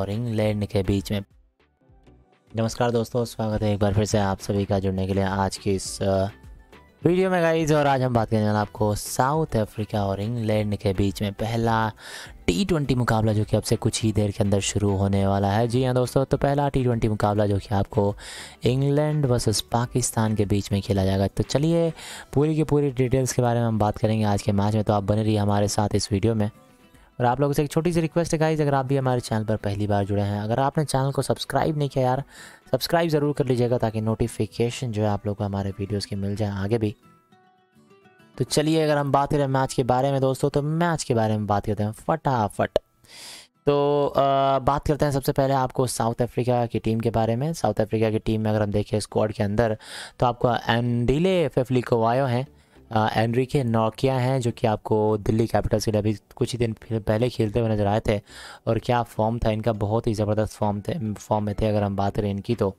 और इंग्लैंड के बीच में नमस्कार दोस्तों स्वागत है एक बार फिर से आप सभी का जुड़ने के लिए आज की इस वीडियो में गाइज और आज हम बात करने वाले आपको साउथ अफ्रीका और इंग्लैंड के बीच में पहला टी ट्वेंटी मुकाबला जो कि अब से कुछ ही देर के अंदर शुरू होने वाला है जी हाँ दोस्तों तो पहला टी ट्वेंटी मुकाबला जो कि आपको इंग्लैंड वर्सेस पाकिस्तान के बीच में खेला जाएगा तो चलिए पूरी की पूरी डिटेल्स के बारे में हम बात करेंगे आज के मैच में तो आप बने रहिए हमारे साथ इस वीडियो में और आप लोगों से एक छोटी सी रिक्वेस्ट है गाइज अगर आप भी हमारे चैनल पर पहली बार जुड़े हैं अगर आपने चैनल को सब्सक्राइब नहीं किया यार सब्सक्राइब ज़रूर कर लीजिएगा ताकि नोटिफिकेशन जो है आप लोग को हमारे वीडियोज़ की मिल जाए आगे भी तो चलिए अगर हम बात करें मैच के बारे में दोस्तों तो मैच के बारे में बात करते हैं फटाफट तो आ, बात करते हैं सबसे पहले आपको साउथ अफ्रीका की टीम के बारे में साउथ अफ्रीका की टीम में अगर हम देखें स्क्वाड के अंदर तो आपको एंडीले फेफलिकोवायो हैं एनरी के नोकिया हैं जो कि आपको दिल्ली कैपिटल्स के लिए अभी कुछ ही दिन पहले खेलते हुए नजर आए थे और क्या फॉर्म था इनका बहुत ही ज़बरदस्त फॉर्म थे फॉर्म में थे अगर हम बात करें इनकी तो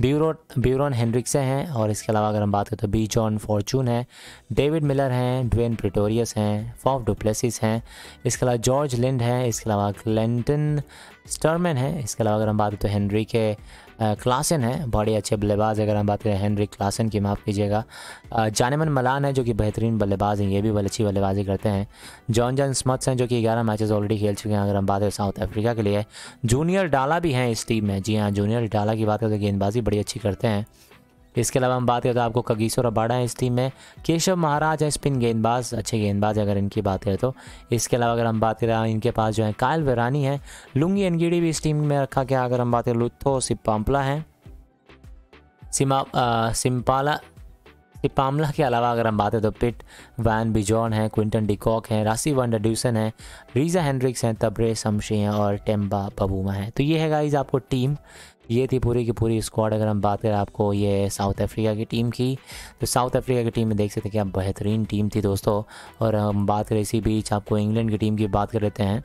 ब्यूरो ब्यूरोन हेनरिक्स हैं और इसके अलावा अगर हम बात करें तो बी जॉन फॉर्चून है डेविड मिलर हैं ड्वेन प्रिटोरियस हैं फॉफ डुप्लेसिस हैं इसके अलावा जॉर्ज लिंड हैं इसके अलावा क्लेंटन स्टर्मन हैं इसके अलावा अगर हम बात करें तो हेनरी के क्लासन है बड़े अच्छे बल्लेबाज अगर हम बात करें हेनरी क्लासन की माफ़ कीजिएगा जानमन मलान है जो कि बेहतरीन बल्लेबाज हैं ये भी अच्छी बल्लेबाजी करते हैं जॉन जॉन स्मथ्स हैं जो कि ग्यारह मैचेस ऑलरेडी खेल चुके हैं अगर हम बात करें साउथ अफ्रीका के लिए जूनियर डाला भी हैं इस टीम में जी हाँ जूनियर डाला की बात करें तो गेंदबाजी बड़ी अच्छी करते हैं इसके अलावा हम बात करें तो आपको कगीसो रबाड़ा है इस टीम में केशव महाराज है स्पिन गेंदबाज अच्छे गेंदबाज अगर इनकी बात करें तो इसके अलावा अगर हम बात करें हाँ, इनके पास जो है कायल वेरानी है लुंगी एनगिडी भी इस टीम में रखा गया अगर हम बात करें लुत्थो सिपाम्पला है सिमा सिम्पाला पामला के अलावा अगर हम बात करें तो पिट वैन बिजॉन है क्विंटन डिकॉक है राशि रासी वनडड्यूसन है रीजा हैंड्रिक्स हैं तब्रे समशे हैं और टेम्बा बबूमा है तो ये है गाइज आपको टीम ये थी पूरी की पूरी स्क्वाड अगर हम बात करें आपको ये साउथ अफ्रीका की टीम की तो साउथ अफ्रीका की टीम में देख सकते हैं कि आप बेहतरीन टीम थी दोस्तों और हम बात करें इसी बीच आपको इंग्लैंड की टीम की बात कर लेते हैं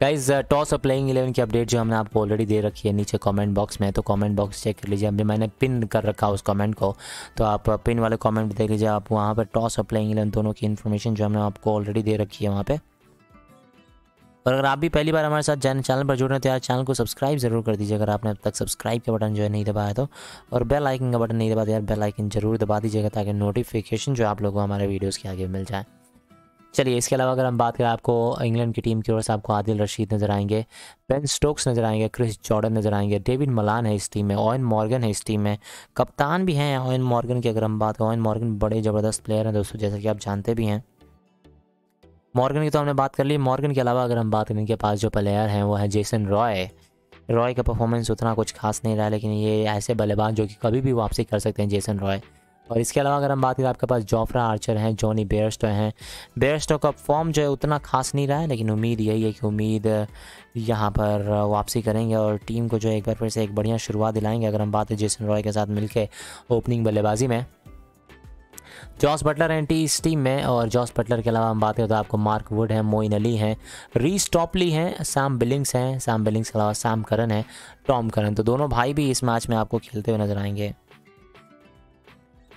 गाइज टॉस और प्लेइंग इलेवन की अपडेट जो हमने आपको ऑलरेडी दे रखी है नीचे कमेंट बॉक्स में तो कमेंट बॉक्स चेक कर लीजिए अभी मैंने पिन कर रखा उस कमेंट को तो आप पिन uh, वाले कमेंट देख लीजिए आप वहाँ पर टॉस और प्लेइंग इलेवन दोनों की इन्फॉर्मेशन जो हमने आपको ऑलरेडी दे रखी है वहाँ पर और अगर आप भी पहली बार हमारे साथ जैन चैनल पर जुड़ रहे हैं तो यार चैनल को सब्सक्राइब जरूर कर दीजिए अगर आपने अब तक सब्सक्राइब का बटन जो है नहीं दबाया तो और बेल आइकन का बटन नहीं दबा तो यार बेल आइकन जरूर दबा दीजिएगा ताकि नोटिफिकेशन जो आप लोगों को हमारे वीडियोज़ के आगे मिल जाए चलिए इसके अलावा अगर हम बात करें आपको इंग्लैंड की टीम की ओर से आपको आदिल रशीद नज़र आएंगे बेन स्टोक्स नज़र आएंगे क्रिस जॉर्डन नज़र आएंगे डेविड मलान है इस टीम में ओयन मॉर्गन है इस टीम में कप्तान भी हैं ओयन मॉर्गन की अगर हम बात करें ओयन मॉर्गन बड़े ज़बरदस्त प्लेयर हैं दोस्तों जैसा कि आप जानते भी हैं मॉर्गन की तो हमने बात कर ली मॉर्गन के अलावा अगर हम बात करें इनके पास जो प्लेयर हैं वो है जेसन रॉय रॉय का परफॉर्मेंस उतना कुछ खास नहीं रहा लेकिन ये ऐसे बल्लेबाज जो कि कभी भी वापसी कर सकते हैं जेसन रॉय और इसके अलावा अगर हम बात करें आपके पास जॉफ्रा आर्चर हैं जॉनी बेयरस्टो हैं बेयरस्टो का फॉर्म जो है उतना खास नहीं रहा है लेकिन उम्मीद यही है कि उम्मीद यहाँ पर वापसी करेंगे और टीम को जो है एक बार फिर से एक बढ़िया शुरुआत दिलाएंगे अगर हम बात करें जेसन रॉय के साथ मिलकर ओपनिंग बल्लेबाजी में जॉस बटलर हैं टी इस टीम में और जॉस बटलर के अलावा हम बात करें तो आपको मार्क वुड हैं मोइन अली हैं री स्टॉपली हैं सैम बिलिंग्स हैं सैम बिलिंग्स के अलावा सैम करन है टॉम करन तो दोनों भाई भी इस मैच में आपको खेलते हुए नजर आएंगे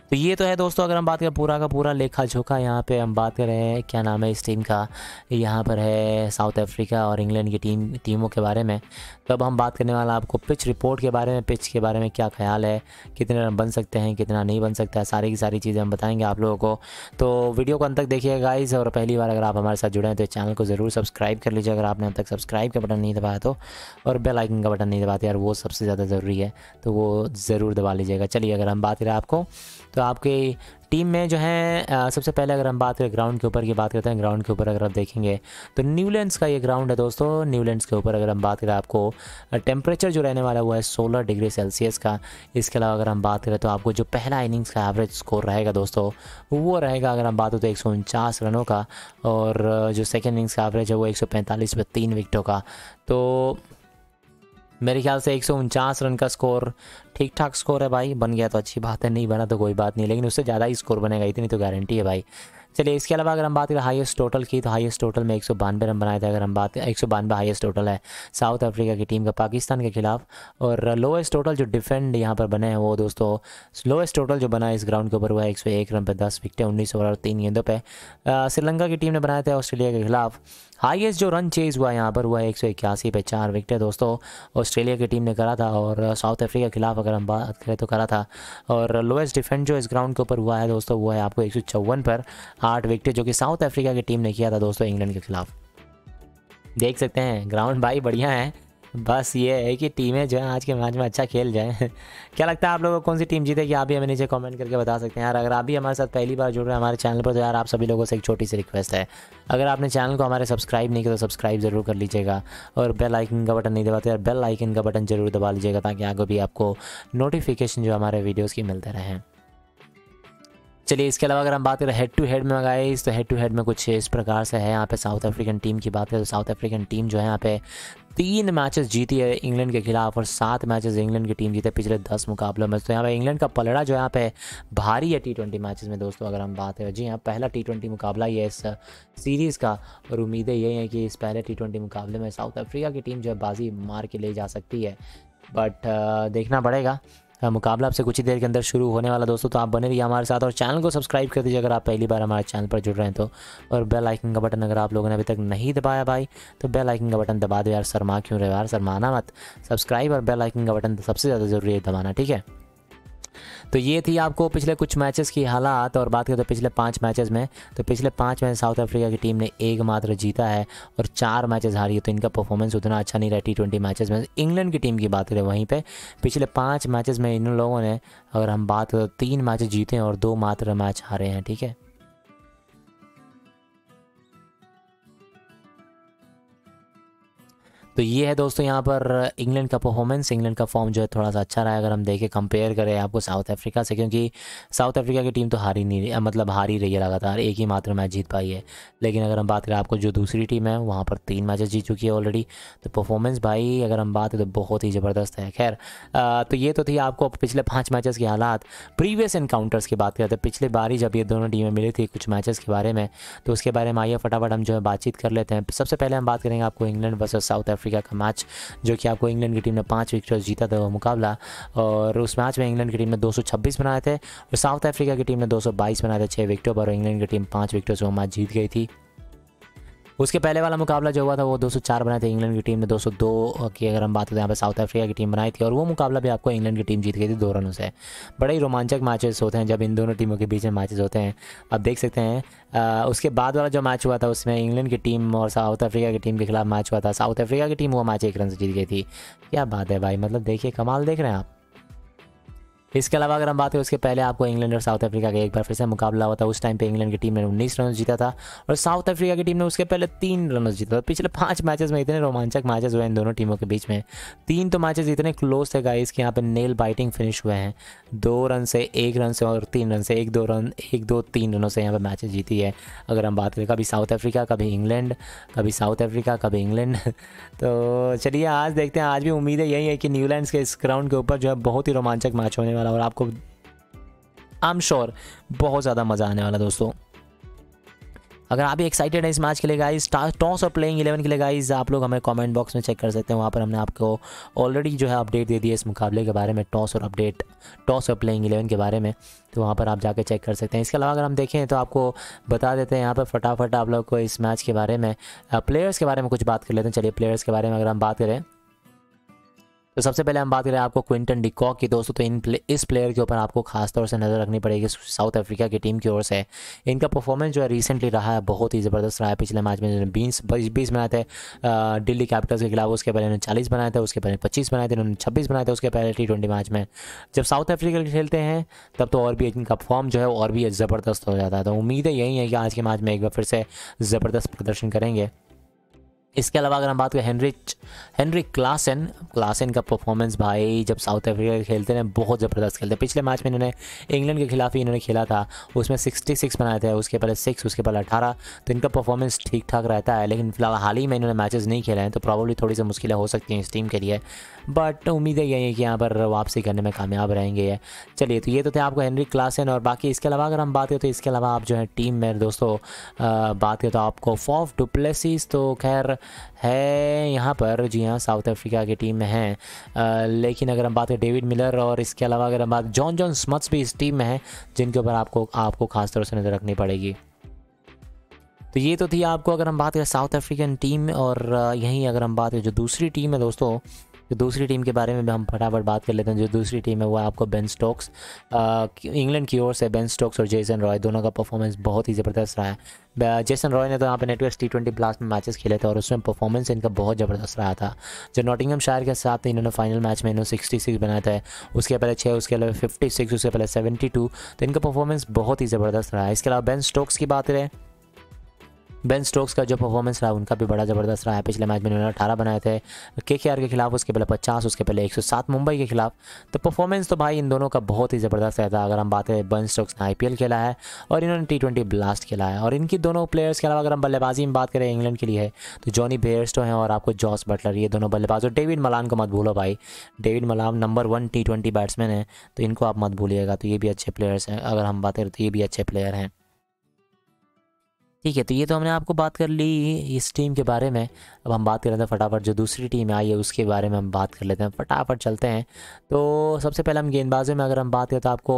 तो ये तो है दोस्तों अगर हम बात करें पूरा का पूरा लेखा झोंका यहाँ पे हम बात कर रहे हैं क्या नाम है इस टीम का यहाँ पर है साउथ अफ्रीका और इंग्लैंड की टीम टीमों के बारे में तो अब हम बात करने वाला आपको पिच रिपोर्ट के बारे में पिच के बारे में क्या ख्याल है कितने रन बन सकते हैं कितना नहीं बन सकता है सारी की सारी चीज़ें हम बताएंगे आप लोगों को तो वीडियो को अंत तक देखिए गाइज और पहली बार अगर आप हमारे साथ जुड़े हैं तो चैनल को ज़रूर सब्सक्राइब कर लीजिए अगर आपने अब तक सब्सक्राइब का बटन नहीं दबाया तो और बेल आइकन का बटन नहीं दबाते यार वो सबसे ज़्यादा ज़रूरी है तो वो ज़रूर दबा लीजिएगा चलिए अगर हम बात करें आपको तो आपके टीम में जो है सबसे पहले अगर हम बात करें ग्राउंड के ऊपर की बात करते हैं ग्राउंड के ऊपर अगर आप देखेंगे तो न्यूलैंड्स का ये ग्राउंड है दोस्तों न्यूलैंड्स के ऊपर अगर हम बात करें आपको टेम्परेचर जो रहने वाला वो है सोलह डिग्री सेल्सियस का इसके अलावा अगर हम बात करें तो आपको जो पहला इनिंग्स का एवरेज स्कोर रहेगा दोस्तों वो रहेगा अगर हम बात करें तो एक रनों का और जो सेकेंड इनिंग्स का एवरेज है वो एक सौ पैंतालीस पे तीन विकटों का तो मेरे ख्याल से एक रन का स्कोर ठीक ठाक स्कोर है भाई बन गया तो अच्छी बात है नहीं बना तो कोई बात नहीं लेकिन उससे ज़्यादा ही स्कोर बनेगा इतनी तो गारंटी है भाई चलिए इसके अलावा अगर हम बात करें हाईएस्ट टोटल की तो हाईएस्ट टोटल में एक सौ बानवे रन बनाए थे अगर हम बात एक सौ बानवे हाइस्ट टोटल है साउथ अफ्रीका की टीम का पाकिस्तान के खिलाफ और लोएस्ट टोटल जो डिफेंड यहाँ पर बने हैं वो दोस्तों लोएस्ट टोटल जो बना है इस ग्राउंड के ऊपर हुआ है एक सौ एक रन पर दस विकटें उन्नीस ओवर और तीन गेंदों पर श्रीलंका की टीम ने बनाए थे ऑस्ट्रेलिया के खिलाफ हाईएस्ट जो रन चेज हुआ यहाँ पर हुआ है एक सौ इक्यासी पे चार है दोस्तों ऑस्ट्रेलिया की टीम ने करा था और साउथ अफ्रीका के खिलाफ अगर हम बात करें तो करा था और लोएस्ट डिफेंस जो इस ग्राउंड के ऊपर हुआ है दोस्तों वो है आपको एक पर आठ विकेट जो कि साउथ अफ्रीका की टीम ने किया था दोस्तों इंग्लैंड के खिलाफ देख सकते हैं ग्राउंड भाई बढ़िया है बस ये है कि टीमें जो है आज के मैच में अच्छा खेल जाएँ क्या लगता है आप लोगों को कौन सी टीम जीतेगी आप भी हमें नीचे कमेंट करके बता सकते हैं यार अगर आप भी हमारे साथ पहली बार जुड़ रहे हैं हमारे चैनल पर तो यार आप सभी लोगों से एक छोटी सी रिक्वेस्ट है अगर आपने चैनल को हमारे सब्सक्राइब नहीं किया तो सब्सक्राइब ज़रूर कर लीजिएगा और बेल आइकन का बटन नहीं दबाते यार बेल आइकन का बटन जरूर दबा लीजिएगा ताकि आगे भी आपको नोटिफिकेशन जो हमारे वीडियोज़ की मिलते रहें चलिए इसके अलावा अगर हम बात करें हेड टू हेड में मंगाए तो हेड टू हेड में कुछ इस प्रकार से है यहाँ पे साउथ अफ्रीकन टीम की बात करें तो साउथ अफ्रीकन टीम जो है यहाँ पे तीन मैचेस जीती है इंग्लैंड के खिलाफ और सात मैचेस इंग्लैंड की टीम जीते पिछले दस मुकाबलों में तो यहाँ पे इंग्लैंड का पलड़ा जो यहाँ पे भारी है टी ट्वेंटी मैचेस में दोस्तों अगर हम बात करें जी हाँ पहला टी ट्वेंटी मुकाबला ये इस सीरीज़ का और उम्मीदें यही हैं कि इस पहले टी ट्वेंटी मुकाबले में साउथ अफ्रीका की टीम जो है बाजी मार के ले जा सकती है बट देखना पड़ेगा हाँ, मुकाबला आपसे कुछ ही देर के अंदर शुरू होने वाला दोस्तों तो आप बने रहिए हमारे साथ और चैनल को सब्सक्राइब कर दीजिए अगर आप पहली बार हमारे चैनल पर जुड़ रहे हैं तो और बेल आइकन का बटन अगर आप लोगों ने अभी तक नहीं दबाया भाई तो बेल आइकन का बटन दबा दो यार शर्मा क्यों रहे यार शर्माना मत सब्सक्राइब और बेल आइकन का बटन सबसे ज़्यादा ज़रूरी है दबाना ठीक है तो ये थी आपको पिछले कुछ मैचेस की हालात और बात करें तो पिछले पाँच मैचेस में तो पिछले पाँच मैच साउथ अफ्रीका की टीम ने एक मात्र जीता है और चार मैचेस हारी है तो इनका परफॉर्मेंस उतना अच्छा नहीं रहा टी ट्वेंटी मैचेज में इंग्लैंड की टीम की बात करें वहीं पर पिछले पाँच मैचेज़ में इन लोगों ने अगर हम बात करें तो तीन मैच जीते हैं और दो मात्र मैच हारे हैं ठीक है तो ये है दोस्तों यहाँ पर इंग्लैंड का परफॉर्मेंस इंग्लैंड का फॉर्म जो है थोड़ा सा अच्छा रहा है अगर हम देखें कंपेयर करें आपको साउथ अफ्रीका से क्योंकि साउथ अफ्रीका की टीम तो हारी नहीं मतलब हारी रही है लगातार एक ही मात्र मैच जीत पाई है लेकिन अगर हम बात करें आपको जो दूसरी टीम है वहाँ पर तीन मैचेस जीत चुकी है ऑलरेडी तो परफॉर्मेंस भाई अगर हम बात करें तो बहुत ही ज़बरदस्त है खैर तो ये तो थी आपको पिछले पाँच मैचेस के हालात प्रीवियस इनकाउंटर्स की बात करें तो पिछले बार ही जब ये दोनों टीमें मिली थी कुछ मैचेस के बारे में तो उसके बारे में आइए फटाफट हम जो है बातचीत कर लेते हैं सबसे पहले हम बात करेंगे आपको England versus South Africa Africa का मैच जो कि आपको इंग्लैंड की टीम ने पाँच विकेट जीता था वो मुकाबला और उस मैच में इंग्लैंड की टीम ने दो बनाए थे और साउथ अफ्रीका की टीम ने दो बनाए थे छः विकेटों पर और इंग्लैंड की टीम पाँच विकेटों से वो मैच जीत गई थी उसके पहले वाला मुकाबला जो हुआ था वो 204 बनाए थे इंग्लैंड की टीम ने 202 की अगर हम बात करें यहाँ पर साउथ अफ्रीका की टीम बनाई थी और वो मुकाबला भी आपको इंग्लैंड की टीम जीत गई थी दो रनों से बड़े ही रोमांचक मैचेस होते हैं जब इन दोनों टीमों के बीच में मैचेस होते हैं अब देख सकते हैं आ, उसके बाद वाला जो मैच हुआ था उसमें इंग्लैंड की टीम और साउथ अफ्रीका की टीम के खिलाफ मैच हुआ था साउथ अफ्रीका की टीम वो मैच एक रन से जीत गई थी क्या बात है भाई मतलब देखिए कमाल देख रहे हैं आप इसके अलावा अगर हम बात करें उसके पहले आपको इंग्लैंड और साउथ अफ्रीका का एक बार फिर से मुकाबला हुआ था उस टाइम पे इंग्लैंड की टीम ने उन्नीस रन जीता था और साउथ अफ्रीका की टीम ने उसके पहले तीन रन जीता था पिछले पाँच मैचेस में इतने रोमांचक मैचेस हुए इन दोनों टीमों के बीच में तीन तो मैचेस इतने क्लोज थे गाइस कि यहाँ पर नेल बाइटिंग फिनिश हुए हैं दो रन से एक रन से और तीन रन से एक दो रन एक दो तीन रनों से यहाँ पर मैचेस जीती है अगर हम बात करें कभी साउथ अफ्रीका कभी इंग्लैंड कभी साउथ अफ्रीका कभी इंग्लैंड तो चलिए आज देखते हैं आज भी उम्मीद है यही है कि न्यूलैंड के इस ग्राउंड के ऊपर जो है बहुत ही रोमांचक मैच होने वाला वाला और आपको आई एम श्योर बहुत ज़्यादा मज़ा आने वाला दोस्तों अगर आप भी एक्साइटेड हैं इस मैच के लिए गाइस टॉस और प्लेइंग इलेवन के लिए गाइस आप लोग हमें कमेंट बॉक्स में चेक कर सकते हैं वहाँ पर हमने आपको ऑलरेडी जो है अपडेट दे दी है इस मुकाबले के बारे में टॉस और अपडेट टॉस और प्लेइंग इलेवन के बारे में तो वहाँ पर आप जाकर चेक कर सकते हैं इसके अलावा अगर हम देखें तो आपको बता देते हैं यहाँ पर फटाफट आप लोग को इस मैच के बारे में प्लेयर्स uh, के बारे में कुछ बात कर लेते हैं चलिए प्लेयर्स के बारे में अगर हम बात करें तो सबसे पहले हम बात करें आपको क्विंटन डिकॉक की दोस्तों तो इन प्ले, इस प्लेयर के ऊपर आपको खास तौर से नज़र रखनी पड़ेगी साउथ अफ्रीका की टीम की ओर से इनका परफॉर्मेंस जो है रिसेंटली रहा है बहुत ही ज़बरदस्त रहा है पिछले मैच में जिन्होंने बीस बीस बनाए थे दिल्ली कैपिटल्स के खिलाफ उसके पहले उन्होंने चालीस बनाए थे उसके पहले पच्चीस बनाए थे उन्होंने छब्बीस बनाए थे उसके पहले टी ट्वेंटी मैच में जब साउथ अफ्रीका खेलते हैं तब तो और भी इनका फॉर्म जो है और भी ज़बरदस्त हो जाता है तो उम्मीद यही है कि आज के मैच में एक बार फिर से ज़बरदस्त प्रदर्शन करेंगे इसके अलावा अगर हम बात करें हेनरिच हेनरी क्लासन क्लासन का परफॉर्मेंस भाई जब साउथ अफ्रीका खेलते हैं बहुत ज़बरदस्त खेलते हैं पिछले मैच में इन्होंने इंग्लैंड के खिलाफ ही इन्होंने खेला था उसमें 66 बनाए थे उसके पहले सिक्स उसके पहले अठारह तो इनका परफॉर्मेंस ठीक ठाक रहता है लेकिन फिलहाल हाल ही में इन्होंने मैचेज़ नहीं खेले हैं तो प्रॉब्लली थोड़ी सी मुश्किलें हो सकती हैं इस टीम के लिए बट उम्मीद है यही है कि यहाँ पर वापसी करने में कामयाब रहेंगे चलिए तो ये तो थे आपको हेनरी क्लासन और बाकी इसके अलावा अगर हम बात करें तो इसके अलावा आप जो है टीम में दोस्तों बात करें तो आपको फॉफ डुप्लेसिस तो खैर है यहाँ पर जी हाँ साउथ अफ्रीका की टीम में हैं लेकिन अगर हम बात करें डेविड मिलर और इसके अलावा अगर हम बात जॉन जॉन स्मथ्स भी इस टीम में हैं जिनके ऊपर आपको आपको खास तौर से नज़र रखनी पड़ेगी तो ये तो थी आपको अगर हम बात करें साउथ अफ्रीकन टीम और यहीं अगर हम बात करें जो दूसरी टीम है दोस्तों जो दूसरी टीम के बारे में भी हम फटाफट बात कर लेते हैं जो दूसरी टीम है वो आपको बेन स्टोक्स इंग्लैंड की ओर से बेन स्टोक्स और जेसन रॉय दोनों का परफॉर्मेंस बहुत ही ज़बरदस्त रहा है जेसन रॉय ने तो यहाँ पे नेटवर्क टी ट्वेंटी ब्लास्ट में मैचेस खेले थे और उसमें परफॉर्मेंस इनका बहुत ज़बरदस्त रहा था जो नॉटिंगम शायर के साथ इन्होंने फाइनल मैच में इन्होंने सिक्सटी सिक्स बनाया था उसके पहले छः उसके अलावा फिफ्टी सिक्स उसके पहले सेवेंटी टू तो इनका परफॉर्मेंस बहुत ही ज़बरदस्त रहा है इसके अलावा बेन स्टोक्स की बात करें बेन स्टोक्स का जो परफॉर्मेंस रहा उनका भी बड़ा ज़बरदस्त रहा है पिछले मैच में उन्होंने अठारह बनाए थे के के खिलाफ उसके पहले पचास उसके पहले एक सौ सात मुंबई के खिलाफ तो परफॉर्मेंस तो भाई इन दोनों का बहुत ही ज़बरदस्त रहता है अगर हम बात करें बेन स्टोक्स ने आई खेला है और इन्होंने टी ट्वेंटी ब्लास्ट खेला है और इनकी दोनों प्लेयर्स के अलावा अगर हम बल्लेबाजी में बात करें इंग्लैंड के लिए तो जॉनी बेयर्स्टो तो हैं और आपको जॉस बटलर ये दोनों बल्लेबाज और डेविड मलान को मत भूलो भाई David Malan number one T batsman है तो इनको आप मत भूलिएगा तो ये भी अच्छे प्लेयर्स हैं अगर हम बात करें तो ये भी अच्छे प्लेयर हैं ठीक है तो ये तो हमने आपको बात कर ली इस टीम के बारे में अब हम बात कर लेते हैं फटाफट जो दूसरी टीम आई है उसके बारे में हम बात कर लेते हैं फटाफट चलते हैं तो सबसे पहले हम गेंदबाजों में अगर हम बात करें तो आपको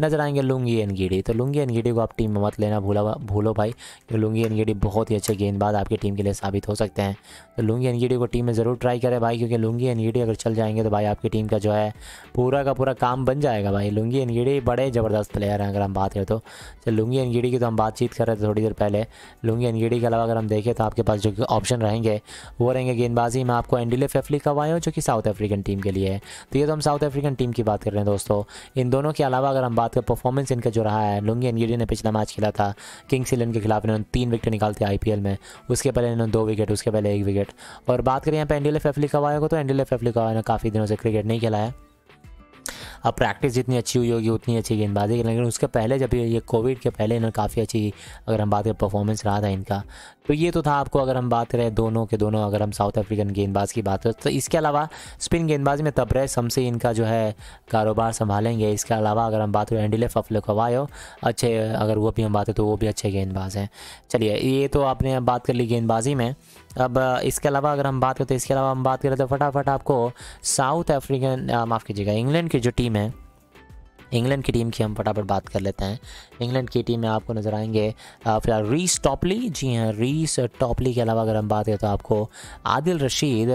नजर आएंगे लुंगी एन गिडी तो लुंगी एन गिडी को आप टीम में मत लेना भूला भूलो भाई कि लुंगी एन गिडी बहुत ही अच्छे गेंदबाज आपकी टीम के लिए साबित हो सकते हैं तो लुंगी एन गिडी को टीम में ज़रूर ट्राई करें भाई क्योंकि लुंगी एन गिडी अगर चल जाएंगे तो भाई आपकी टीम का जो है पूरा का पूरा काम बन जाएगा भाई लुंगी एन गिडी बड़े ज़बरदस्त प्लेयर हैं अगर हम बात करें तो, तो लुंगी एन गिडी की तो हम बातचीत कर रहे थे थोड़ी देर पहले लुंगी एन गिडी के अलावा अगर हम देखें तो आपके पास जो ऑप्शन रहेंगे वो रहेंगे गेंदबाजी में आपको एंडिले फेफली करवाए हो जो कि साउथ अफ्रीकन टीम के लिए है तो ये तो हम साउथ अफ्रीकन टीम की बात कर रहे हैं दोस्तों इन दोनों के अलावा अगर हम बात करें परफॉर्मेंस इनका जो रहा है लुंगी एनगिडी ने पिछला मैच खेला था किंग्स इलेवन के खिलाफ इन्होंने तीन विकेट निकालते आई में उसके पहले इन्होंने दो विकेट उसके पहले एक विकेट और बात करें यहाँ पर एंडिले फेफली करवाए को तो एंडिले फेफली करवाए ने काफ़ी दिनों से क्रिकेट नहीं खेला है अब प्रैक्टिस जितनी अच्छी हुई होगी उतनी अच्छी गेंदबाजी लेकिन उसके पहले जब ये कोविड के पहले इन्होंने काफ़ी अच्छी अगर हम बात करें परफॉर्मेंस रहा था इनका तो ये तो था आपको अगर हम बात करें दोनों के दोनों अगर हम साउथ अफ्रीकन गेंदबाज की बात करें तो इसके अलावा स्पिन गेंदबाजी में तबरे से इनका जो है कारोबार संभालेंगे इसके अलावा अगर हम बात करें एंडिले फफले कवायो अच्छे अगर वो भी हम बात करें तो वो भी अच्छे गेंदबाज हैं चलिए ये तो आपने बात कर ली गेंदबाजी में अब इसके अलावा अगर हम बात करते हैं तो इसके अलावा हम बात करें तो फटाफट आपको साउथ अफ्रीकन माफ़ कीजिएगा इंग्लैंड की जो टीम है इंग्लैंड की टीम की हम फटाफट बात कर लेते हैं इंग्लैंड की टीम में आपको नज़र आएंगे फिलहाल रीस टॉपली जी हाँ रीस टॉपली के अलावा अगर हम बात करें तो आपको आदिल रशीद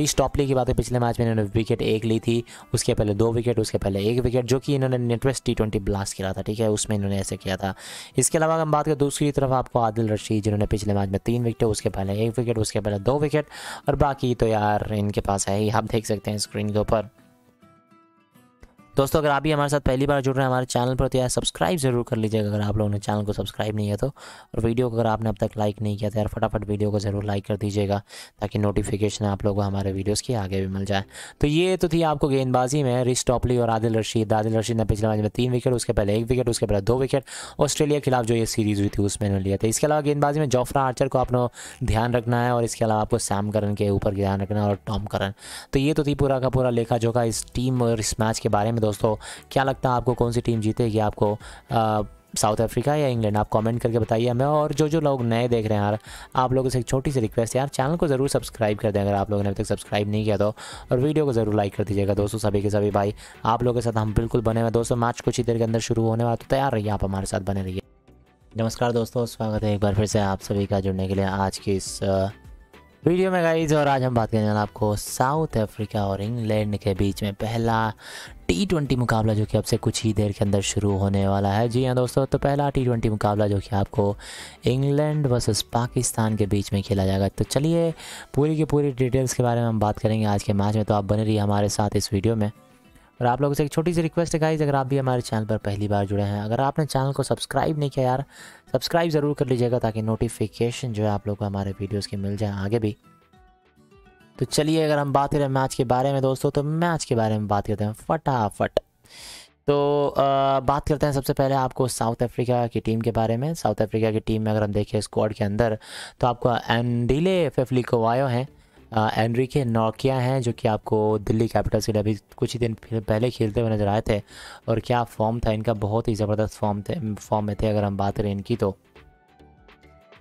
रीस टॉपली की बात है पिछले मैच में इन्होंने विकेट एक ली थी उसके पहले दो विकेट उसके पहले एक विकेट जो कि इन्होंने नेटवेस्ट टी ट्वेंटी ब्लास्ट किया था ठीक है उसमें इन्होंने ऐसे किया था इसके अलावा हम बात करें दूसरी तरफ आपको आदिल रशीद जिन्होंने पिछले मैच में तीन विकेट उसके पहले एक विकेट उसके पहले दो विकेट और बाकी तो यार इनके पास है ही आप देख सकते हैं स्क्रीन के ऊपर दोस्तों अगर आप भी हमारे साथ पहली बार जुड़ रहे हैं हमारे चैनल पर तो यार सब्सक्राइब जरूर कर लीजिएगा अगर आप लोगों ने चैनल को सब्सक्राइब नहीं किया तो और वीडियो को अगर आपने अब तक लाइक नहीं किया तो यार फटाफट वीडियो को ज़रूर लाइक कर दीजिएगा ताकि नोटिफिकेशन आप लोगों को हमारे वीडियोज़ की आगे भी मिल जाए तो ये तो थी आपको गेंदबाजी में रिश टॉपली और आदिल रशीद आदिल रशीद ने पिछले मैच में तीन विकेट उसके पहले एक विकेट उसके पहले दो विकेट ऑस्ट्रेलिया के खिलाफ जो ये सीरीज़ हुई थी उसमें उन्होंने लिया था इसके अलावा गेंदबाजी में जोफ्रा आर्चर को आपको ध्यान रखना है और इसके अलावा आपको सैम करन के ऊपर ध्यान रखना है और टॉम करन तो ये तो थी पूरा का पूरा लेखा जोखा इस टीम और इस मैच के बारे में दोस्तों क्या लगता है आपको कौन सी टीम जीतेगी आपको साउथ अफ्रीका या इंग्लैंड आप कमेंट करके बताइए हमें और जो जो लोग नए देख रहे हैं यार आप लोगों से एक छोटी सी रिक्वेस्ट है यार चैनल को ज़रूर सब्सक्राइब कर दें अगर आप लोगों ने अभी तक सब्सक्राइब नहीं किया तो और वीडियो को ज़रूर लाइक कर दीजिएगा दोस्तों सभी के सभी भाई आप लोगों के साथ हम बिल्कुल बने हुए दोस्तों मैच कुछ ही देर के अंदर शुरू होने वाला तो तैयार रहिए आप हमारे साथ बने रहिए नमस्कार दोस्तों स्वागत है एक बार फिर से आप सभी का जुड़ने के लिए आज की इस वीडियो में गाइज और आज हम बात करने वाले आपको साउथ अफ्रीका और इंग्लैंड के बीच में पहला टी ट्वेंटी मुकाबला जो कि अब से कुछ ही देर के अंदर शुरू होने वाला है जी हाँ दोस्तों तो पहला टी ट्वेंटी मुकाबला जो कि आपको इंग्लैंड वर्सेस पाकिस्तान के बीच में खेला जाएगा तो चलिए पूरी की पूरी डिटेल्स के बारे में हम बात करेंगे आज के मैच में तो आप बने रहिए हमारे साथ इस वीडियो में और आप लोगों से एक छोटी सी रिक्वेस्ट है गाइज अगर आप भी हमारे चैनल पर पहली बार जुड़े हैं अगर आपने चैनल को सब्सक्राइब नहीं किया यार सब्सक्राइब ज़रूर कर लीजिएगा ताकि नोटिफिकेशन जो है आप लोग को हमारे वीडियोज़ की मिल जाए आगे भी तो चलिए अगर हम बात करें मैच के बारे में दोस्तों तो मैच के बारे में बात करते हैं फटाफट तो आ, बात करते हैं सबसे पहले आपको साउथ अफ्रीका की टीम के बारे में साउथ अफ्रीका की टीम में अगर हम देखें स्क्वाड के अंदर तो आपको एंडीले फेफलिकोवायो हैं एनरी के हैं जो कि आपको दिल्ली कैपिटल्स के लिए अभी कुछ ही दिन पहले खेलते हुए नज़र आए थे और क्या फॉर्म था इनका बहुत ही ज़बरदस्त फॉर्म थे फॉर्म में थे अगर हम बात करें इनकी तो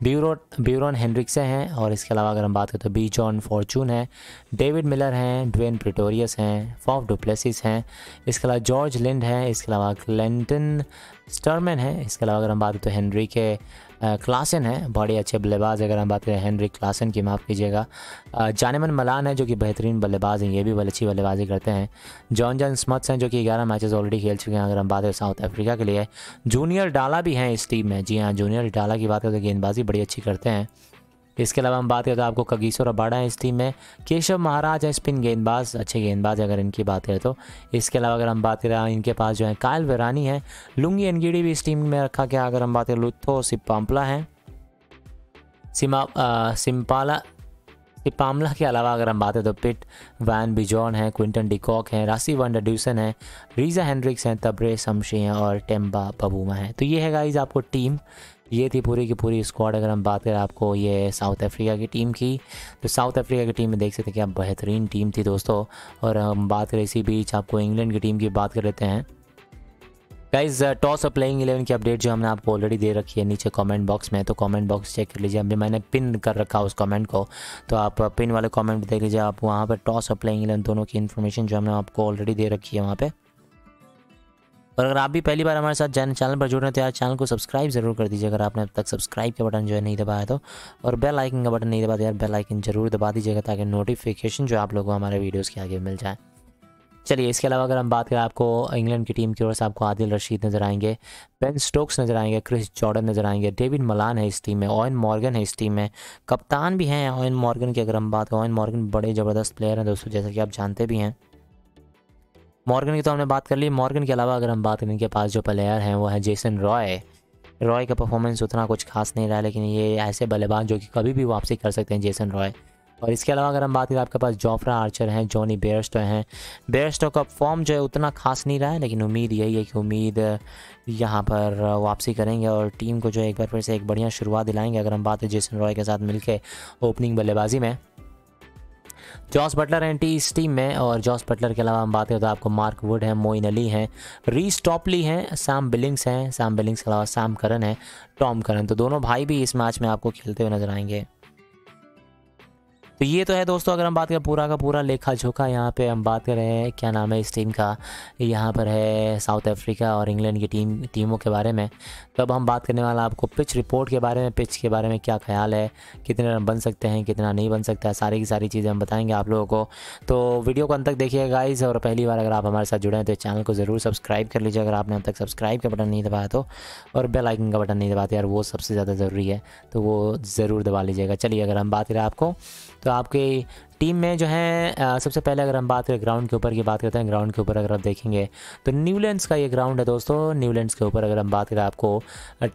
ब्यूरो ब्यूरोन हेनरिक्से हैं और इसके अलावा अगर हम बात करें तो बी जॉन फॉर्चून है डेविड मिलर हैं ड्वेन प्रिटोरियस हैं फॉफ डुप्लेसिस हैं इसके अलावा जॉर्ज लिंड हैं इसके अलावा क्लेंटन स्टर्मैन है इसके अलावा अगर हम बात करें तो हेनरी के क्लासन है बड़े अच्छे बल्लेबाज अगर हम बात करें हेनरी क्लासन की माफ़ कीजिएगा जानमन मलान है जो कि बेहतरीन बल्लेबाज हैं ये भी अच्छी बल्लेबाजी करते हैं जॉन जॉन स्मथ्स हैं जो कि ग्यारह मैचेस ऑलरेडी खेल चुके हैं अगर हम बात करें साउथ अफ्रीका के लिए जूनियर डाला भी हैं इस टीम में जी हाँ जूनियर डाला की बात करें तो गेंदबाजी बड़ी अच्छी करते हैं इसके अलावा हम बात करें तो आपको कगीसो रबाडा है इस टीम में केशव महाराज है स्पिन गेंदबाज अच्छे गेंदबाज अगर इनकी बात करें तो इसके अलावा अगर हम बात करें हाँ, इनके पास जो है कायल वेरानी है लुंगी एनगिडी भी इस टीम में रखा गया अगर हम बात करें लुत्थो सिपाम्पला है सिमा आ, सिम्पाला पामला के अलावा अगर हम बात करें तो पिट वैन बिजॉन है क्विंटन डिकॉक है रासी वन ड्यूसन है रीजा हेनरिक्स हैं तब्रे शमशी हैं और टेम्बा बबूमा है तो ये है गाइज आपको टीम ये थी पूरी की पूरी स्क्वाड अगर हम बात करें आपको ये साउथ अफ्रीका की टीम की तो साउथ अफ्रीका की टीम में देख सकते हैं कि आप बेहतरीन टीम थी दोस्तों और हम बात करें इसी बीच आपको इंग्लैंड की टीम की बात कर लेते हैं guys toss of playing eleven की अपडेट जो हमने आपको ऑलरेडी दे रखी है नीचे कमेंट बॉक्स में तो कमेंट बॉक्स चेक कर लीजिए अभी मैंने पिन कर रखा उस कमेंट को तो आप पिन uh, वाले कमेंट देख लीजिए आप वहाँ पर टॉस ऑफ प्लेइंग इलेवन दोनों की इन्फॉर्मेशन जो हमने आपको ऑलरेडी दे रखी है वहाँ पर और अगर आप भी पहली बार हमारे साथ चैनल पर जुड़ रहे हैं तो यार चैनल को सब्सक्राइब जरूर कर दीजिए अगर आपने अब तक सब्सक्राइब का बटन जो है नहीं दबाया तो और बेल आइकन का बटन नहीं दबा तो यार बेल आइकन जरूर दबा दीजिएगा ताकि नोटिफिकेशन जो आप लोगों को हमारे वीडियोज़ के आगे मिल जाए चलिए इसके अलावा अगर हम बात करें आपको इंग्लैंड की टीम की ओर से आपको आदिल रशीद नज़र आएंगे बेन स्टोक्स नज़र आएंगे क्रिस जॉर्डन नज़र आएंगे डेविड मलान है इस टीम में ओयन मॉर्गन है इस टीम में कप्तान भी हैं ओयन मॉर्गन की अगर हम बात करें ओयन मॉर्गन बड़े ज़बरदस्त प्लेयर हैं दोस्तों जैसा कि आप जानते भी हैं मॉर्गन की तो हमने बात कर ली मॉर्गन के अलावा अगर हम बात करें इनके पास जो प्लेयर हैं वो है जेसन रॉय रॉय का परफॉर्मेंस उतना कुछ खास नहीं रहा लेकिन ये ऐसे बल्लेबाज जो कि कभी भी वापसी कर सकते हैं जेसन रॉय और इसके अलावा अगर हम बात करें आपके पास जॉफ्रा आर्चर हैं जॉनी बेयरस्टो हैं बेयरस्टो का फॉर्म जो है उतना खास नहीं रहा है लेकिन उम्मीद यही है कि उम्मीद यहाँ पर वापसी करेंगे और टीम को जो है एक बार फिर से एक बढ़िया शुरुआत दिलाएंगे अगर हम बात करें जेसन रॉय के साथ मिलकर ओपनिंग बल्लेबाजी में जॉस बटलर हैं टी इस टीम में और जॉस बटलर के अलावा हम बात करें तो आपको मार्क वुड हैं मोइन अली हैं री स्टॉपली हैं सैम बिलिंग्स हैं सैम बिलिंग्स के अलावा सैम करन है टॉम करन तो दोनों भाई भी इस मैच में आपको खेलते हुए नजर आएंगे तो ये तो है दोस्तों अगर हम बात करें पूरा का पूरा लेखा झोंका यहाँ पे हम बात करें क्या नाम है इस टीम का यहाँ पर है साउथ अफ्रीका और इंग्लैंड की टीम टीमों के बारे में तो अब हम बात करने वाला आपको पिच रिपोर्ट के बारे में पिच के बारे में क्या ख्याल है कितने रन बन सकते हैं कितना नहीं बन सकता है सारी की सारी चीज़ें हम बताएंगे आप लोगों को तो वीडियो को अंत तक देखिएगा गाइज और पहली बार अगर आप हमारे साथ जुड़े हैं तो चैनल को ज़रूर सब्सक्राइब कर लीजिए अगर आपने अब तक सब्सक्राइब का बटन नहीं दबाया तो और बेल आइकन का बटन नहीं दबाते यार वो सबसे ज़्यादा ज़रूरी है तो वो ज़रूर दबा लीजिएगा चलिए अगर हम बात करें आपको तो आपकी टीम में जो है सबसे पहले अगर हम बात करें ग्राउंड के ऊपर की बात करते हैं ग्राउंड के ऊपर अगर आप देखेंगे तो न्यूलैंड्स का ये ग्राउंड है दोस्तों न्यूलैंड्स के ऊपर अगर हम बात करें आपको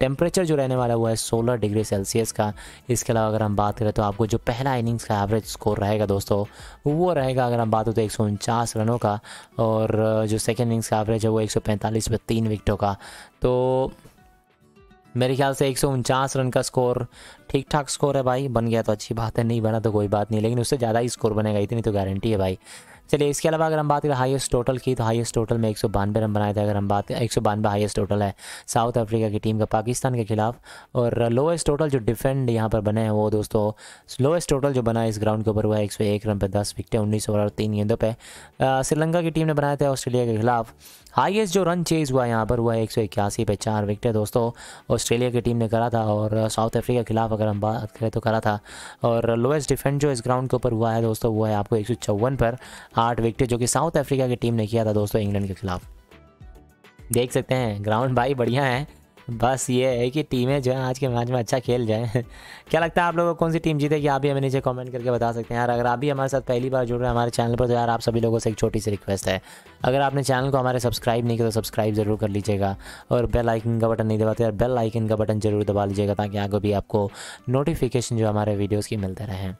टेम्परेचर जो रहने वाला हुआ है सोलह डिग्री सेल्सियस का इसके अलावा अगर हम बात करें तो आपको जो पहला इनिंग्स का एवरेज स्कोर रहेगा दोस्तों वो रहेगा अगर हम बात करते हैं तो एक रनों का और जो सेकेंड इनिंग्स का एवरेज है वो एक सौ पे तीन विकटों का तो मेरे ख्याल से एक रन का स्कोर ठीक ठाक स्कोर है भाई बन गया तो अच्छी बात है नहीं बना तो कोई बात नहीं लेकिन उससे ज़्यादा ही स्कोर बनेगा इतनी तो गारंटी है भाई चलिए इसके अलावा अगर हम बात करें हाईएस्ट टोटल की तो हाईएस्ट टोटल में एक सौ बानवे रन बनाए थे अगर हम बात एक सौ बानवे हाइस्ट टोटल है साउथ अफ्रीका की टीम का पाकिस्तान के खिलाफ और लोएस्ट टोटल जो डिफेंड यहाँ पर बने हैं वो दोस्तों लोएस्ट टोटल जो बना है इस ग्राउंड के ऊपर हुआ है एक सौ एक रन पर दस विकटें उन्नीस ओवर और तीन गेंदों पर श्रीलंका की टीम ने बनाया था ऑस्ट्रेलिया के खिलाफ हाईएस्ट जो रन चेज हुआ यहाँ पर हुआ है एक सौ इक्यासी पे चार विकटें दोस्तों ऑस्ट्रेलिया की टीम ने करा था और साउथ अफ्रीका के खिलाफ अगर हम बात करें तो करा था और लोएस्ट डिफेंड जो इस ग्राउंड के ऊपर हुआ है दोस्तों वो है आपको एक सौ चौवन पर आठ विकेट जो कि साउथ अफ्रीका की टीम ने किया था दोस्तों इंग्लैंड के खिलाफ देख सकते हैं ग्राउंड भाई बढ़िया है बस ये है कि टीमें जो है आज के मैच में अच्छा खेल जाए क्या लगता है आप लोगों को कौन सी टीम जीतेगी आप भी हमें नीचे कमेंट करके बता सकते हैं यार अगर आप भी हमारे साथ पहली बार जुड़ रहे हैं हमारे चैनल पर तो यार आप सभी लोगों से एक छोटी सी रिक्वेस्ट है अगर आपने चैनल को हमारे सब्सक्राइब नहीं किया तो सब्सक्राइब जरूर कर लीजिएगा और बेल आइकन का बटन नहीं दबाते यार बेल आइकन का बटन जरूर दबा लीजिएगा ताकि आगे भी आपको नोटिफिकेशन जो हमारे वीडियोज़ की मिलते रहें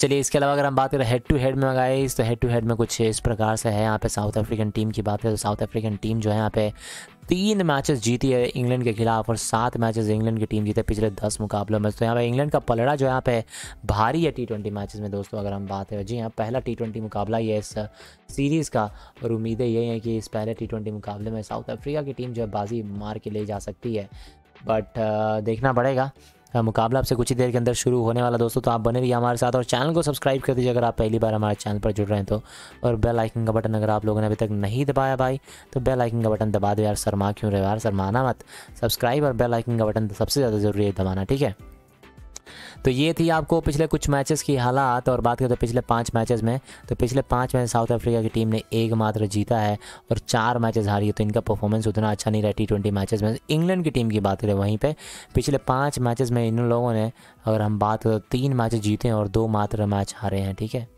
चलिए इसके अलावा अगर हम बात करें हेड टू हेड में मंगाए तो हेड टू हेड में कुछ इस प्रकार से है यहाँ पे साउथ अफ्रीकन टीम की बात करें तो साउथ अफ्रीकन टीम जो है यहाँ पे तीन मैचेस जीती है इंग्लैंड के खिलाफ और सात मैचेस इंग्लैंड की टीम जीते पिछले दस मुकाबलों में तो यहाँ पे इंग्लैंड का पलड़ा जो यहाँ पे भारी है टी ट्वेंटी मैचेज में दोस्तों अगर हम बात करें जी हाँ पहला टी ट्वेंटी मुकाबला ये इस सीरीज़ का और उम्मीदें ये हैं कि इस पहले टी ट्वेंटी मुकाबले में साउथ अफ्रीका की टीम जो है बाजी मार के ले जा सकती है बट देखना पड़ेगा मुकाबला आपसे कुछ ही देर के अंदर शुरू होने वाला दोस्तों तो आप बने रहिए हमारे साथ और चैनल को सब्सक्राइब कर दीजिए अगर आप पहली बार हमारे चैनल पर जुड़ रहे हैं तो और बेल आइकन का बटन अगर आप लोगों ने अभी तक नहीं दबाया भाई तो बेल आइकन का बटन दबा दो यार शर्मा क्यों रहे यार शर्माना मत सब्सक्राइब और बेल आइकन का बटन सबसे ज़्यादा ज़रूरी है दबाना ठीक है तो ये थी आपको पिछले कुछ मैचेस की हालात और बात करें तो पिछले पाँच मैचेस में तो पिछले पाँच मैच साउथ अफ्रीका की टीम ने एक मात्र जीता है और चार मैचेस हारी है तो इनका परफॉर्मेंस उतना अच्छा नहीं रहा टी ट्वेंटी मैचेस में इंग्लैंड की टीम की बात करें वहीं पर पिछले पाँच मैचेज़ में इन लोगों ने अगर हम बात करें तो तीन मैचेस जीते हैं और दो मात्र मैच हारे हैं ठीक है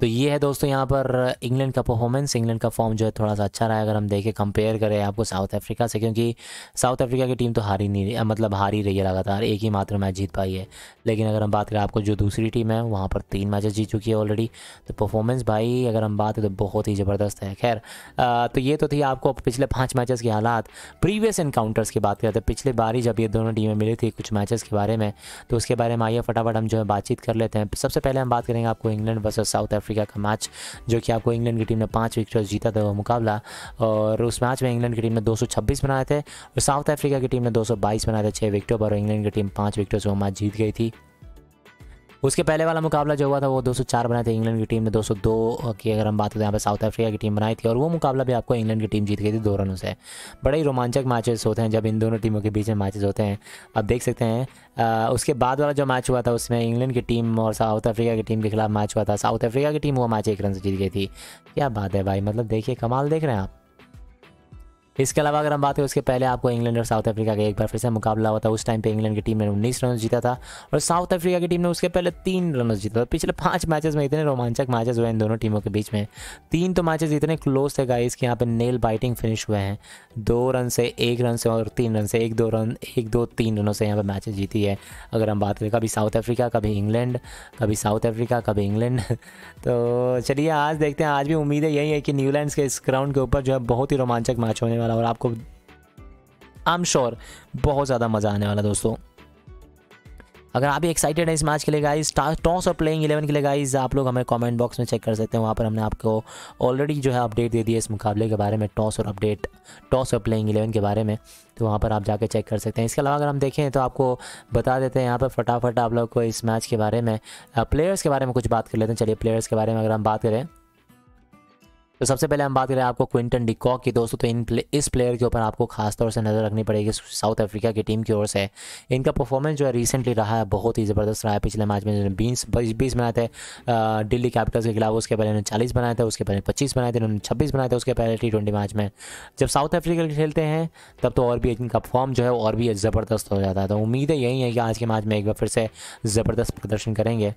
तो ये है दोस्तों यहाँ पर इंग्लैंड का परफॉर्मेंस इंग्लैंड का फॉर्म जो है थोड़ा सा अच्छा रहा है अगर हम देखें कंपेयर करें आपको साउथ अफ्रीका से क्योंकि साउथ अफ्रीका की टीम तो हारी ही नहीं मतलब हार ही रही है लगातार एक ही मात्र मैच जीत पाई है लेकिन अगर हम बात करें आपको जो दूसरी टीम है वहाँ पर तीन मैचेस जीत चुकी है ऑलरेडी तो परफॉर्मेंस भाई अगर हम बात करें तो बहुत ही ज़बरदस्त है खैर तो ये तो थी आपको पिछले पाँच मैचेस के हालात प्रीवियस इनकाउंटर्स की बात करते तो पिछले बार ही जब ये दोनों टीमें मिली थी कुछ मैचेस के बारे में तो उसके बारे में आइए फटाफट हम जो है बातचीत कर लेते हैं सबसे पहले हम बात करेंगे आपको England versus South Africa Africa का मैच जो कि आपको इंग्लैंड की टीम ने पाँच विकेट जीता था वो मुकाबला और उस मैच में इंग्लैंड की टीम ने दो बनाए थे और साउथ अफ्रीका की टीम ने दो बनाए थे छः विकेटों पर इंग्लैंड की टीम पाँच विकेटों से वो मैच जीत गई थी उसके पहले वाला मुकाबला जो हुआ था वो 204 बनाए थे इंग्लैंड की टीम ने 202 की अगर हम बात करें यहाँ पर साउथ अफ्रीका की टीम बनाई थी और वो मुकाबला भी आपको इंग्लैंड की टीम जीत गई थी दो रनों से बड़े ही रोमांचक मैचेस होते हैं जब इन दोनों टीमों के बीच में मैचेस होते हैं आप देख सकते हैं आ, उसके बाद वाला जो मैच हुआ था उसमें इंग्लैंड की टीम और साउथ अफ्रीका की टीम के खिलाफ मैच हुआ था साउथ अफ्रीका की टीम वो मैच एक रन से जीत गई थी क्या बात है भाई मतलब देखिए कमाल देख रहे हैं आप इसके अलावा अगर हम बात करें उसके पहले आपको इंग्लैंड और साउथ अफ्रीका का एक बार फिर से मुकाबला हुआ था उस टाइम पे इंग्लैंड की टीम ने उन्नीस रन जीता था और साउथ अफ्रीका की टीम ने उसके पहले तीन रन जीता था पिछले पाँच मैचेस में इतने रोमांचक मैचेस हुए इन दोनों टीमों के बीच में तीन तो मैचेस इतने क्लोज थे गाइस कि यहाँ पे नेल बाइटिंग फिनिश हुए हैं दो रन से एक रन से और तीन रन से एक दो रन एक दो तीन रनों से यहाँ पर मैचेज जीती है अगर हम बात करें कभी साउथ अफ्रीका कभी इंग्लैंड कभी साउथ अफ्रीका कभी इंग्लैंड तो चलिए आज देखते हैं आज भी उम्मीद है यही है कि न्यूलैंड के इस ग्राउंड के ऊपर जो है बहुत ही रोमांचक मैच होने वाला वाला और आपको आई एम श्योर बहुत ज़्यादा मज़ा आने वाला दोस्तों अगर आप भी एक्साइटेड हैं इस मैच के लिए गाइस टॉस और प्लेइंग इलेवन के लिए गाइस आप लोग हमें कमेंट बॉक्स में चेक कर सकते हैं वहाँ पर हमने आपको ऑलरेडी जो है अपडेट दे दी है इस मुकाबले के बारे में टॉस और अपडेट टॉस और प्लेइंग इलेवन के बारे में तो वहाँ पर आप जाके चेक कर सकते हैं इसके अलावा अगर हम देखें तो आपको बता देते हैं यहाँ पर फटाफट आप लोग को इस मैच के बारे में प्लेयर्स के बारे में कुछ बात कर लेते हैं चलिए प्लेयर्स के बारे में अगर हम बात करें तो सबसे पहले हम बात करें आपको क्विंटन डिकॉक की दोस्तों तो इन प्ले, इस प्लेयर के ऊपर आपको खास तौर से नज़र रखनी पड़ेगी साउथ अफ्रीका की टीम की ओर से इनका परफॉर्मेंस जो है रिसेंटली रहा है बहुत ही ज़बरदस्त रहा है पिछले मैच में बीस बीस बनाए थे दिल्ली कैपिटल्स के खिलाफ उसके पहले इन्होंने चालीस बनाए थे उसके पहले पच्चीस बनाए थे इन्होंने छब्बीस बनाए थे उसके पहले टी ट्वेंटी मैच में जब साउथ अफ्रीका खेलते हैं तब तो और भी इनका फॉर्म जो है और भी ज़बरदस्त हो जाता है तो उम्मीद यही है कि आज के मैच में एक बार फिर से ज़बरदस्त प्रदर्शन करेंगे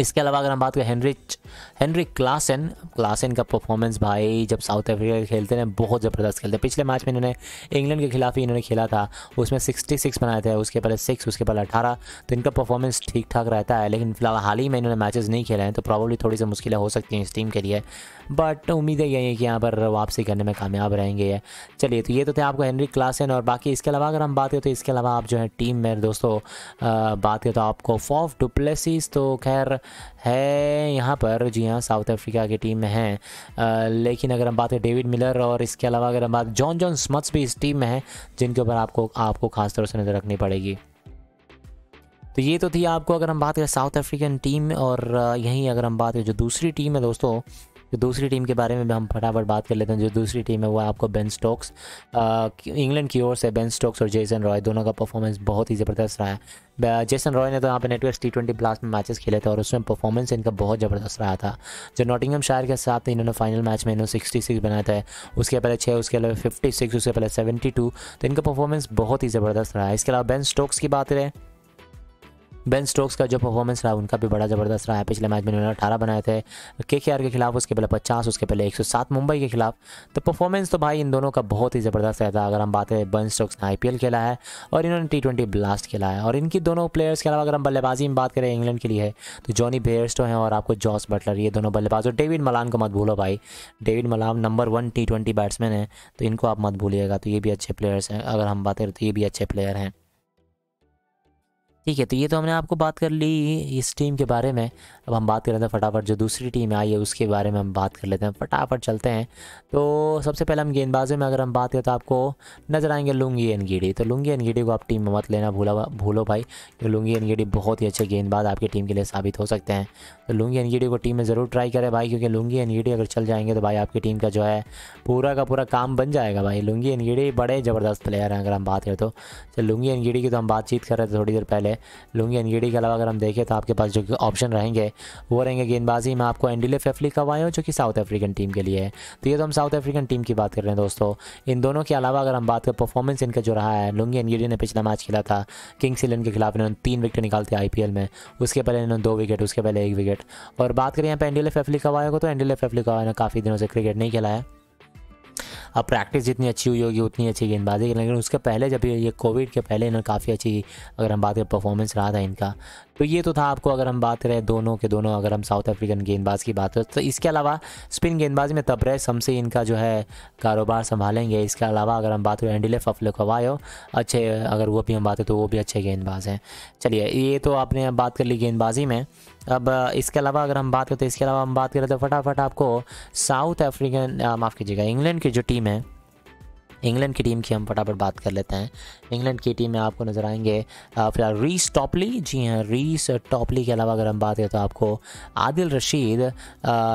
इसके अलावा अगर हम बात करें हेनरिच हेनरी क्लासन क्लासन का परफॉर्मेंस भाई जब साउथ अफ्रीका खेलते हैं बहुत ज़बरदस्त खेलते हैं पिछले मैच में इन्होंने इंग्लैंड के खिलाफ ही इन्होंने खेला था उसमें 66 बनाए थे उसके पहले सिक्स उसके पहले अठारह तो इनका परफॉर्मेंस ठीक ठाक रहता है लेकिन फिलहाल हाल ही में इन्होंने मैचेज नहीं खेले हैं तो प्रॉब्लली थोड़ी सी मुश्किलें हो सकती हैं इस टीम के लिए बट उम्मीद है यही है कि यहाँ पर वापसी करने में कामयाब रहेंगे चलिए तो ये तो थे आपको हेनरी क्लासन और बाकी इसके अलावा अगर हम बात करें तो इसके अलावा आप जो है टीम में दोस्तों बात करें तो आपको फॉफ डुप्लेसिस तो खैर है यहाँ पर जी हाँ साउथ अफ्रीका की टीम में है लेकिन अगर हम बात करें डेविड मिलर और इसके अलावा अगर हम बात जॉन जॉन स्मथ्स भी इस टीम में है जिनके ऊपर आपको आपको खास तौर से नज़र रखनी पड़ेगी तो ये तो थी आपको अगर हम बात करें साउथ अफ्रीकन टीम और यहीं अगर हम बात करें जो दूसरी टीम है दोस्तों दूसरी टीम के बारे में भी हम फटाफट बात कर लेते हैं जो दूसरी टीम है वो आपको बेन स्टोक्स इंग्लैंड की ओर से बेन स्टोक्स और जेसन रॉय दोनों का परफॉर्मेंस बहुत ही ज़बरदस्त रहा है जेसन रॉय ने तो यहाँ पे नेटवर्क टी ट्वेंटी ब्लास्ट में मैचेस खेले थे और उसमें परफॉर्मेंस इनका बहुत ज़बरदस्त रहा था जो नॉटिंगम शायर के साथ इन्होंने फाइनल मैच में इन्होंने सिक्सटी सिक्स बनाया था उसके पहले छः उसके अलावा फिफ्टी सिक्स उसके पहले सेवेंटी टू तो इनका परफॉर्मेंस बहुत ही ज़बरदस्त रहा है इसके अलावा बेन स्टोक्स की बात करें बेन स्टोक्स का जो परफॉर्मेंस रहा उनका भी बड़ा ज़बरदस्त रहा है पिछले मैच में उन्होंने अठारह बनाए थे के के आर के खिलाफ उसके पहले पचास उसके पहले एक सौ सात मुंबई के खिलाफ तो परफॉर्मेंस तो भाई इन दोनों का बहुत ही ज़बरदस्त रहता है अगर हम बात करें बेन स्टोक्स ने आई पी एल खेला है और इन्होंने टी ट्वेंटी ब्लास्ट खेला है और इनकी दोनों प्लेयर्स के अलावा अगर हम बल्लेबाजी में बात करें इंग्लैंड के लिए तो जॉनी बेयरस्टो तो हैं और आपको जॉस बटलर ये दोनों बल्लेबाज और डेविड मलान को मत भूलो भाई David Malan number one T twenty batsman है तो इनको आप मत भूलिएगा तो ये भी अच्छे प्लेयर्स हैं अगर हम बात करें तो ये भी अच्छे प्लेयर हैं ठीक है तो ये तो हमने आपको बात कर ली इस टीम के बारे में अब हम बात कर लेते हैं फटाफट जो दूसरी टीम आई है उसके बारे में हम बात कर लेते हैं फटाफट चलते हैं तो सबसे पहले हम गेंदबाजों में अगर हम बात करें तो आपको नजर आएंगे लुंगी एन गिडी तो लुंगी एन गिडी को आप टीम में मत लेना भूला भूलो भाई क्योंकि लुंगी एन गिडी बहुत ही अच्छे गेंदबाज आपकी टीम के लिए साबित हो सकते हैं तो लुंगी एन गिडी को टीम में ज़रूर ट्राई करें भाई क्योंकि लुंगी एन गिडी अगर चल जाएंगे तो भाई आपकी टीम का जो है पूरा का पूरा काम बन जाएगा भाई लुंगी एन गिडी बड़े ज़बरदस्त प्लेयर हैं अगर हम बात करें तो, तो लुंगी एन गिडी की तो हम बातचीत कर रहे थे थोड़ी देर पहले लुंगी एनगीडी के अलावा अगर हम देखें तो आपके पास जो ऑप्शन रहेंगे वो रहेंगे गेंदबाजी में आपको एंडिले फेफली करवाए हो जो कि साउथ अफ्रीकन टीम के लिए है तो ये तो हम साउथ अफ्रीकन टीम की बात कर रहे हैं दोस्तों इन दोनों के अलावा अगर हम बात करें परफॉर्मेंस इनका जो रहा है लुंगी एनगीडी ने पिछला मैच खेला था किंग्स इलेवन के खिलाफ इन्होंने तीन विकेट निकालते आई में उसके पहले इन्होंने दो विकेट उसके पहले एक विकेट और बात करें यहाँ पर एंडिले फेफली कवाए को तो एंडिले फेफली करवाए ने काफ़ी दिनों से क्रिकेट नहीं खेला है अब प्रैक्टिस जितनी अच्छी हुई होगी उतनी अच्छी गेंदबाजी लेकिन उसके पहले जब ये कोविड के पहले इन्होंने काफ़ी अच्छी अगर हम बात करें परफॉर्मेंस रहा था इनका तो ये तो था आपको अगर हम बात करें दोनों के दोनों अगर हम साउथ अफ्रीकन गेंदबाज की बात करें तो इसके अलावा स्पिन गेंदबाजी में तब्रेस हमसे इनका जो है कारोबार संभालेंगे इसके अलावा अगर हम बात करें एंडिले फफले कवायो अच्छे अगर वो भी हम बात करें तो वो भी अच्छे गेंदबाज हैं चलिए ये तो आपने बात कर ली गेंदबाजी में अब इसके अलावा अगर हम बात करें तो इसके अलावा हम बात करें तो फटाफट आपको साउथ अफ्रीकन माफ़ कीजिएगा इंग्लैंड की जो टीम है इंग्लैंड की टीम की हम फटाफट बात कर लेते हैं इंग्लैंड की टीम में आपको नज़र आएंगे फिलहाल रीस टॉपली जी हाँ रीस टॉपली के अलावा अगर हम बात करें तो आपको आदिल रशीद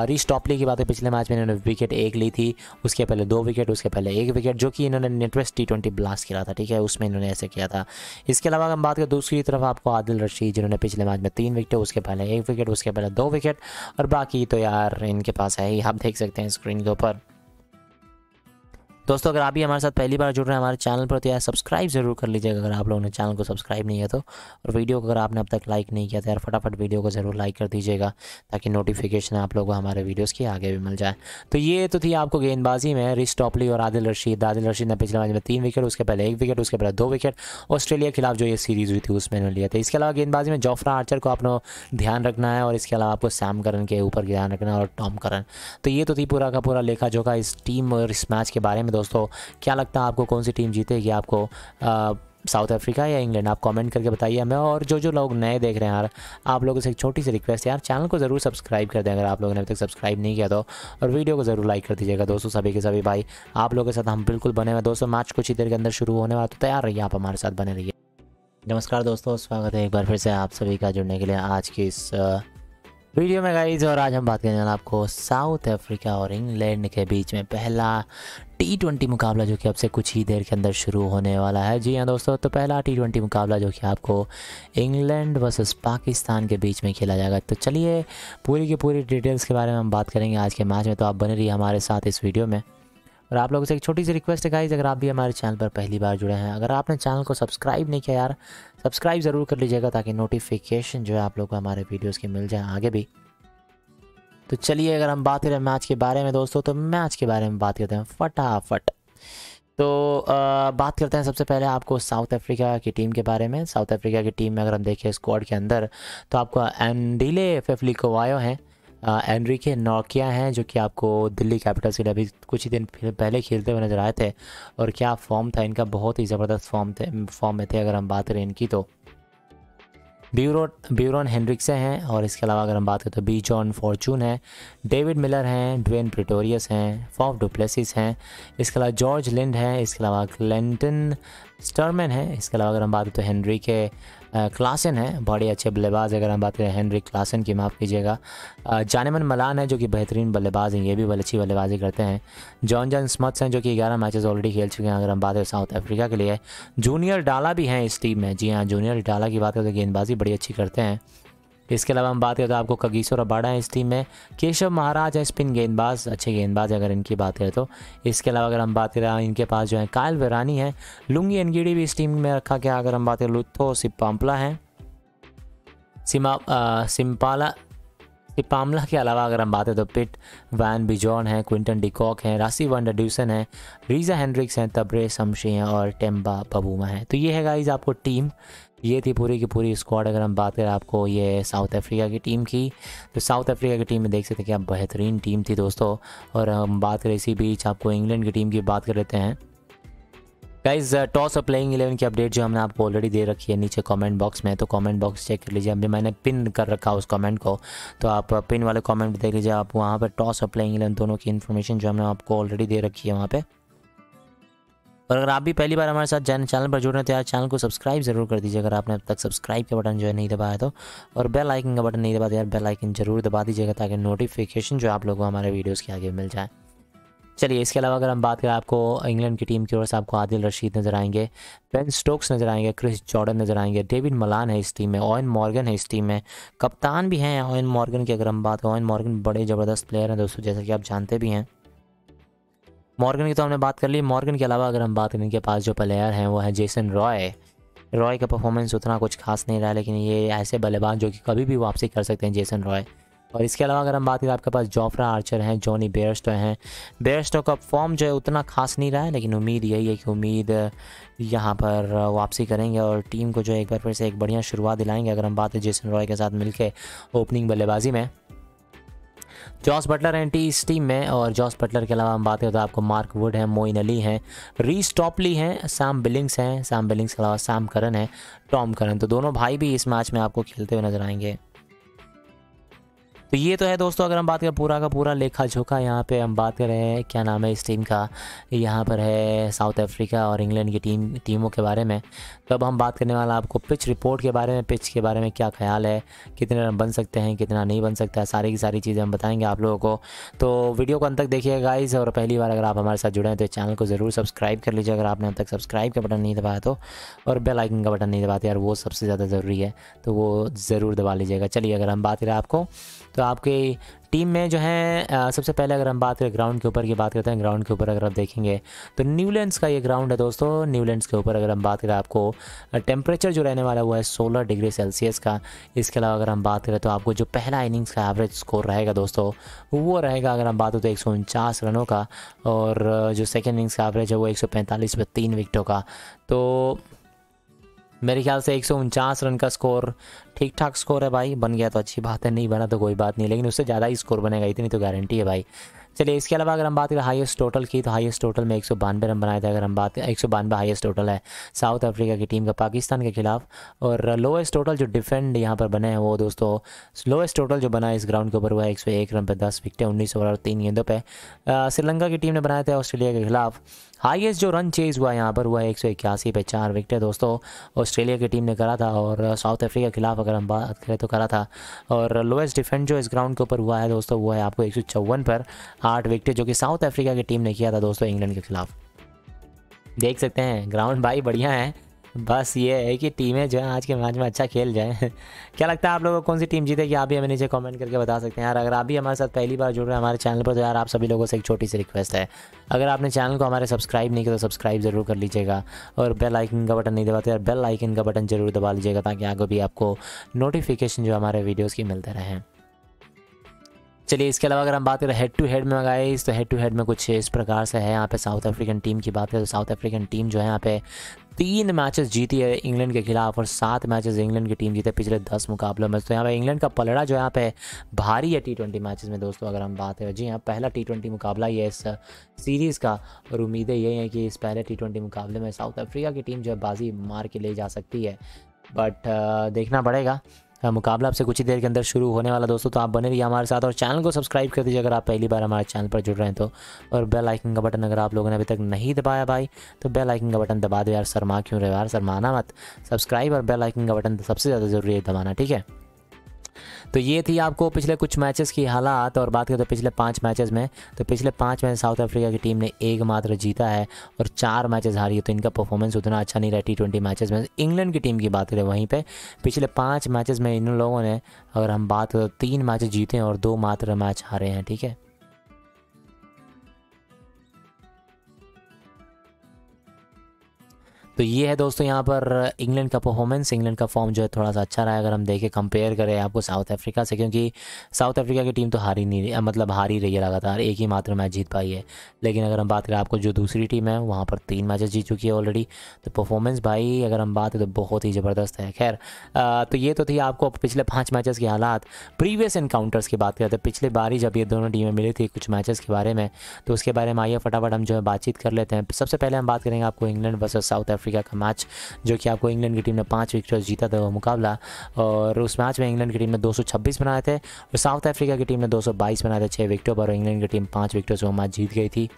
रीस टॉपली की बात है पिछले मैच में इन्होंने विकेट एक ली थी उसके पहले दो विकेट उसके पहले एक विकेट जो कि इन्होंने नेटवेस्ट टी ट्वेंटी ब्लास्ट किया था ठीक है उसमें इन्होंने ऐसे किया था इसके अलावा हम बात करें तो दूसरी तरफ आपको आदिल रशीद जिन्होंने पिछले मैच में तीन विकेट उसके पहले एक विकेट उसके पहले दो विकेट और बाकी तो यार इनके पास है ही आप देख सकते हैं स्क्रीन के ऊपर दोस्तों अगर आप भी हमारे साथ पहली बार जुड़ रहे हैं हमारे चैनल पर तो यार सब्सक्राइब जरूर कर लीजिएगा अगर आप लोगों ने चैनल को सब्सक्राइब नहीं किया तो और वीडियो को अगर आपने अब तक लाइक नहीं किया तो यार फटाफट वीडियो को ज़रूर लाइक कर दीजिएगा ताकि नोटिफिकेशन आप लोगों को हमारे वीडियोज़ की आगे भी मिल जाए तो ये तो थी आपको गेंदबाजी में रिस टॉपली और आदिल रशीद आदिल रशीद ने पिछले मैच में तीन विकेट उसके पहले एक विकेट उसके पहले दो विकेट ऑस्ट्रेलिया के खिलाफ जो ये सीरीज़ हुई थी उसमें लिया था इसके अलावा गेंदबाजी में जोफ्रा आर्चर को आपको ध्यान रखना है और इसके अलावा आपको सैम करन के ऊपर ध्यान रखना है और टॉम करन तो ये तो थी पूरा का पूरा लेखा जोखा इस टीम और इस मैच के बारे में दोस्तों क्या लगता है आपको कौन सी टीम जीतेगी आपको साउथ अफ्रीका या इंग्लैंड आप कमेंट करके बताइए हमें और जो जो लोग नए देख रहे हैं यार आप लोगों से एक छोटी सी रिक्वेस्ट है यार चैनल को ज़रूर सब्सक्राइब कर दें अगर आप लोगों ने अभी तक सब्सक्राइब नहीं किया तो और वीडियो को ज़रूर लाइक कर दीजिएगा दोस्तों सभी के सभी भाई आप लोगों के साथ हम बिल्कुल बने हुए दोस्तों मैच कुछ ही देर के अंदर शुरू होने वाला तो तैयार रहिए आप हमारे साथ बने रहिए नमस्कार दोस्तों स्वागत है एक बार फिर से आप सभी का जुड़ने के लिए आज की इस वीडियो में गाइज और आज हम बात करेंगे आपको साउथ अफ्रीका और इंग्लैंड के बीच में पहला टी ट्वेंटी मुकाबला जो कि अब से कुछ ही देर के अंदर शुरू होने वाला है जी हाँ दोस्तों तो पहला टी ट्वेंटी मुकाबला जो कि आपको इंग्लैंड वर्सेस पाकिस्तान के बीच में खेला जाएगा तो चलिए पूरी की पूरी डिटेल्स के बारे में हम बात करेंगे आज के मैच में तो आप बने रहिए हमारे साथ इस वीडियो में और आप लोगों से एक छोटी सी रिक्वेस्ट है गाइज अगर आप भी हमारे चैनल पर पहली बार जुड़े हैं अगर आपने चैनल को सब्सक्राइब नहीं किया यार सब्सक्राइब ज़रूर कर लीजिएगा ताकि नोटिफिकेशन जो है आप लोग को हमारे वीडियोज़ की मिल जाए आगे भी तो चलिए अगर हम बात करें मैच के बारे में दोस्तों तो मैच के बारे में बात करते हैं फटाफट तो आ, बात करते हैं सबसे पहले आपको साउथ अफ्रीका की टीम के बारे में साउथ अफ्रीका की टीम में अगर हम देखें स्क्वाड के अंदर तो आपको एंडीले फेफलिकोवायो हैं एनरी के नोकिया हैं जो कि आपको दिल्ली कैपिटल्स के लिए अभी कुछ ही दिन पहले खेलते हुए नज़र आए थे और क्या फॉर्म था इनका बहुत ही ज़बरदस्त फॉर्म थे फॉर्म में थे अगर हम बात करें इनकी तो ब्यूरो ब्यूरोन हेनरिक्से हैं और इसके अलावा अगर हम बात करें तो बी जॉन फॉर्चून है डेविड मिलर हैं ड्वेन प्रिटोरियस हैं फॉफ डुप्लेसिस हैं इसके अलावा जॉर्ज लिंड हैं इसके अलावा क्लेंटन स्टर्मन है इसके अलावा अगर हम बात करें तो हेनरी के क्लासन है बड़े अच्छे बल्लेबाज अगर हम बात करें हैंनरी क्लासन की माफ़ कीजिएगा जानेमन मलान है जो कि बेहतरीन बल्लेबाज हैं ये भी अच्छी बल्लेबाजी करते हैं जॉन जॉन स्मथ्स हैं जो कि ग्यारह मैचेस ऑलरेडी खेल चुके हैं अगर हम बात करें साउथ अफ्रीका के लिए जूनियर डाला भी हैं इस टीम में जी हाँ जूनियर डाला की बात करें तो गेंदबाजी बड़ी अच्छी करते हैं इसके अलावा हम बात करें तो आपको कगीसो रबाड़ा है इस टीम में केशव महाराज है स्पिन गेंदबाज अच्छे गेंदबाज अगर इनकी बात करें तो इसके अलावा अगर हम बात करें हाँ, इनके पास जो है कायल वेरानी है लुंगी एनगिडी भी इस टीम में रखा गया अगर हम बात करें लुत्थो सिपाम्पला है सिमा सिम्पाला पामला के अलावा अगर हम बात करें तो पिट वैन बिजॉन है क्विंटन डिकॉक है राशि वंडर ड्यूसन है रीजा हैंड्रिक्स हैं तब्रे शमशी हैं और टेम्बा बबूमा है तो ये है गाइज आपको टीम ये थी पूरी की पूरी स्क्वाड अगर हम बात करें आपको ये साउथ अफ्रीका की टीम की तो साउथ अफ्रीका की टीम में देख सकते हैं क्या बेहतरीन टीम थी दोस्तों और हम बात करें इसी बीच आपको इंग्लैंड की टीम की बात कर लेते हैं गाइज टॉस और प्लेइंग इलेवन की अपडेट जो हमने आपको ऑलरेडी दे रखी है नीचे कमेंट बॉक्स में तो कमेंट बॉक्स चेक कर लीजिए अभी मैंने पिन कर रखा उस कमेंट को तो आप पिन uh, वाले कमेंट देख लीजिए आप वहाँ पर टॉस और प्लेइंग इलेवन दोनों की इन्फॉर्मेशन जो हमने आपको ऑलरेडी दे रखी है वहाँ पर और अगर आप भी पहली बार हमारे साथ चैनल पर जुड़ रहे हैं तो यार चैनल को सब्सक्राइब जरूर कर दीजिए अगर आपने अब तक सब्सक्राइब का बटन जो है नहीं दबाया तो और बेल आइकन का बटन नहीं दबाया तो यार बेल आइकन जरूर दबा दीजिएगा ताकि नोटिफिकेशन जो आप लोगों को हमारे वीडियोज़ के आगे मिल जाए चलिए इसके अलावा अगर हम बात करें आपको इंग्लैंड की टीम की ओर से आपको आदिल रशीद नज़र आएंगे बेन स्टोक्स नज़र आएंगे क्रिस जॉर्डन नज़र आएंगे डेविड मलान है इस टीम में ओयन मॉर्गन है इस टीम में कप्तान भी हैं ओयन मॉर्गन की अगर हम बात करें ओयन मॉर्गन बड़े ज़बरदस्त प्लेयर हैं दोस्तों जैसा कि आप जानते भी हैं मॉर्गन की तो हमने बात कर ली मॉर्गन के अलावा अगर हम बात करें इनके पास जो प्लेयर हैं वो है जेसन रॉय रॉय का परफॉर्मेंस उतना कुछ खास नहीं रहा लेकिन ये ऐसे बल्लेबाज जो कि कभी भी वापसी कर सकते हैं जेसन रॉय और इसके अलावा अगर हम बात करें आपके पास जॉफ्रा आर्चर हैं जॉनी बेयरस्टो हैं बेयरस्टो का फॉर्म जो है उतना खास नहीं रहा है लेकिन उम्मीद यही है कि उम्मीद यहाँ पर वापसी करेंगे और टीम को जो है एक बार फिर से एक बढ़िया शुरुआत दिलाएंगे अगर हम बात करें जेसन रॉय के साथ मिलकर ओपनिंग बल्लेबाजी में जॉस बटलर हैं टी इस टीम में और जॉस बटलर के अलावा हम बात करें तो आपको मार्क वुड है मोइन अली हैं री स्टॉपली हैं सैम बिलिंग्स हैं सैम बिलिंग्स के अलावा सैम करन है टॉम करन तो दोनों भाई भी इस मैच में आपको खेलते हुए नजर आएंगे तो ये तो है दोस्तों अगर हम बात करें पूरा का पूरा लेखा झोंका यहाँ पे हम बात करें क्या नाम है इस टीम का यहाँ पर है साउथ अफ्रीका और इंग्लैंड की टीम टीमों के बारे में तो अब हम बात करने वाला आपको पिच रिपोर्ट के बारे में पिच के बारे में क्या ख्याल है कितने रन बन सकते हैं कितना नहीं बन सकता है सारी की सारी चीज़ें हम बताएँगे आप लोगों को तो वीडियो को अंत तक देखिएगा गाइज और पहली बार अगर आप हमारे साथ जुड़े हैं तो चैनल को ज़रूर सब्सक्राइब कर लीजिए अगर आपने अब तक सब्सक्राइब का बटन नहीं दबाया तो और बेल आइकन का बटन नहीं दबाते यार वो सबसे ज़्यादा ज़रूरी है तो वो ज़रूर दबा लीजिएगा चलिए अगर हम बात करें आपको तो आपके टीम में जो है सबसे पहले अगर हम बात करें ग्राउंड के ऊपर की बात करते हैं ग्राउंड के ऊपर अगर आप देखेंगे तो न्यूलैंड्स का ये ग्राउंड है दोस्तों न्यूलैंड्स के ऊपर अगर हम बात करें आपको टेम्परेचर जो रहने वाला हुआ है सोलह डिग्री सेल्सियस का इसके अलावा अगर हम बात करें तो आपको जो पहला इनिंग्स का एवरेज स्कोर रहेगा दोस्तों वो रहेगा अगर हम बात करें तो एक रनों का और जो सेकेंड इनिंग्स का एवरेज है वो एक सौ पैंतालीस तीन विकटों का तो मेरे ख्याल से एक रन का स्कोर ठीक ठाक स्कोर है भाई बन गया तो अच्छी बात है नहीं बना तो कोई बात नहीं लेकिन उससे ज़्यादा ही स्कोर बनेगा इतनी तो गारंटी है भाई चलिए इसके अलावा अगर हम बात करें हाईएस्ट टोटल की तो हाईएस्ट टोटल में एक सौ रन बनाए थे अगर हम बात एक सौ बानवे हाइएस्ट टोटल है साउथ अफ्रीका की टीम का पाकिस्तान के खिलाफ और लोएस्ट टोटल जो डिफेंड यहाँ पर बने हैं वो दोस्तों लोएस्ट टोटल जो बना है इस ग्राउंड के ऊपर हुआ है एक रन पर दस विकटें उन्नीस ओवर और तीन गेंदों पर श्रीलंका की टीम ने बनाए थे ऑस्ट्रेलिया के खिलाफ हाईएस्ट जो रन चेज हुआ यहाँ पर हुआ है एक सौ इक्यासी पे चार विकेट दोस्तों ऑस्ट्रेलिया की टीम ने करा था और साउथ अफ्रीका के खिलाफ अगर हम बात करें तो करा था और लोएस्ट डिफेंस जो इस ग्राउंड के ऊपर हुआ है दोस्तों वो है आपको एक पर आठ विकेट जो कि साउथ अफ्रीका की टीम ने किया था दोस्तों इंग्लैंड के खिलाफ देख सकते हैं ग्राउंड भाई बढ़िया है बस ये है कि टीमें जो है आज के मैच में अच्छा खेल जाएँ क्या लगता है आप लोगों को कौन सी टीम जीतेगी आप भी हमें नीचे कमेंट करके बता सकते हैं यार अगर आप भी हमारे साथ पहली बार जुड़ रहे हैं हमारे चैनल पर तो यार आप सभी लोगों से एक छोटी सी रिक्वेस्ट है अगर आपने चैनल को हमारे सब्सक्राइब नहीं किया तो सब्सक्राइब ज़रूर कर लीजिएगा और बेल आइकन का बटन नहीं दबाते यार बेल आइकन का बटन जरूर दबा लीजिएगा ताकि आगे भी आपको नोटिफिकेशन जो हमारे वीडियोज़ की मिलते रहें चलिए इसके अलावा अगर हम बात करें हेड टू हेड में मंगाए तो हेड टू हेड में कुछ इस प्रकार से है यहाँ पे साउथ अफ्रीकन टीम की बात करें तो साउथ अफ्रीकन टीम जो है यहाँ पे तीन मैचेस जीती है इंग्लैंड के खिलाफ और सात मैचेस इंग्लैंड की टीम जीते पिछले दस मुकाबलों में तो यहाँ पे इंग्लैंड का पलड़ा जो यहाँ पे भारी है टी ट्वेंटी मैचेस में दोस्तों अगर हम बात करें जी हाँ पहला टी ट्वेंटी मुकाबला ये इस सीरीज़ का और उम्मीदें ये हैं कि इस पहले टी ट्वेंटी मुकाबले में साउथ अफ्रीका की टीम जो है बाजी मार के ले जा सकती है बट देखना पड़ेगा हाँ, मुकाबला आपसे कुछ ही देर के अंदर शुरू होने वाला दोस्तों तो आप बने रहिए हमारे साथ और चैनल को सब्सक्राइब कर दीजिए अगर आप पहली बार हमारे चैनल पर जुड़ रहे हैं तो और बेल आइकन का बटन अगर आप लोगों ने अभी तक नहीं दबाया भाई तो बेल आइकन का बटन दबा दो यार शर्मा क्यों रहे यार शर्माना मत सब्सक्राइब और बेल आइकन का बटन सबसे ज़्यादा ज़रूरी है दबाना ठीक है तो ये थी आपको पिछले कुछ मैचेस की हालात और बात करें तो पिछले पाँच मैचेस में तो पिछले पाँच मैच साउथ अफ्रीका की टीम ने एक मात्र जीता है और चार मैचेस हारी है तो इनका परफॉर्मेंस उतना अच्छा नहीं रहा टी ट्वेंटी मैचेज में इंग्लैंड की टीम की बात करें वहीं पर पिछले पाँच मैचेज़ में इन लोगों ने अगर हम बात करें तो तीन मैच जीते हैं और दो मात्र मैच हारे हैं ठीक है तो ये है दोस्तों यहाँ पर इंग्लैंड का परफॉर्मेंस इंग्लैंड का फॉर्म जो है थोड़ा सा अच्छा रहा है अगर हम देखें कंपेयर करें आपको साउथ अफ्रीका से क्योंकि साउथ अफ्रीका की टीम तो हारी नहीं मतलब हारी रही है लगातार एक ही मात्र मैच जीत पाई है लेकिन अगर हम बात करें आपको जो दूसरी टीम है वहाँ पर तीन मैचेस जीत चुकी है ऑलरेडी तो परफॉर्मेंस भाई अगर हम बात करें तो बहुत ही ज़बरदस्त है खैर तो ये तो थी आपको पिछले पाँच मैचेस के हालात प्रीवियस इनकाउंटर्स की बात करते तो पिछले बार ही जब ये दोनों टीमें मिली थी कुछ मैचेस के बारे में तो उसके बारे में आइए फटाफट हम जो है बातचीत कर लेते हैं सबसे पहले हम बात करेंगे आपको England versus South Africa Africa का मैच जो कि आपको इंग्लैंड की टीम ने पाँच विकेट जीता था वो मुकाबला और उस मैच में इंग्लैंड की टीम ने दो बनाए थे और साउथ अफ्रीका की टीम ने दो बनाए थे छः विकेटों पर इंग्लैंड की टीम पाँच विकेटों से वो मैच जीत गई थी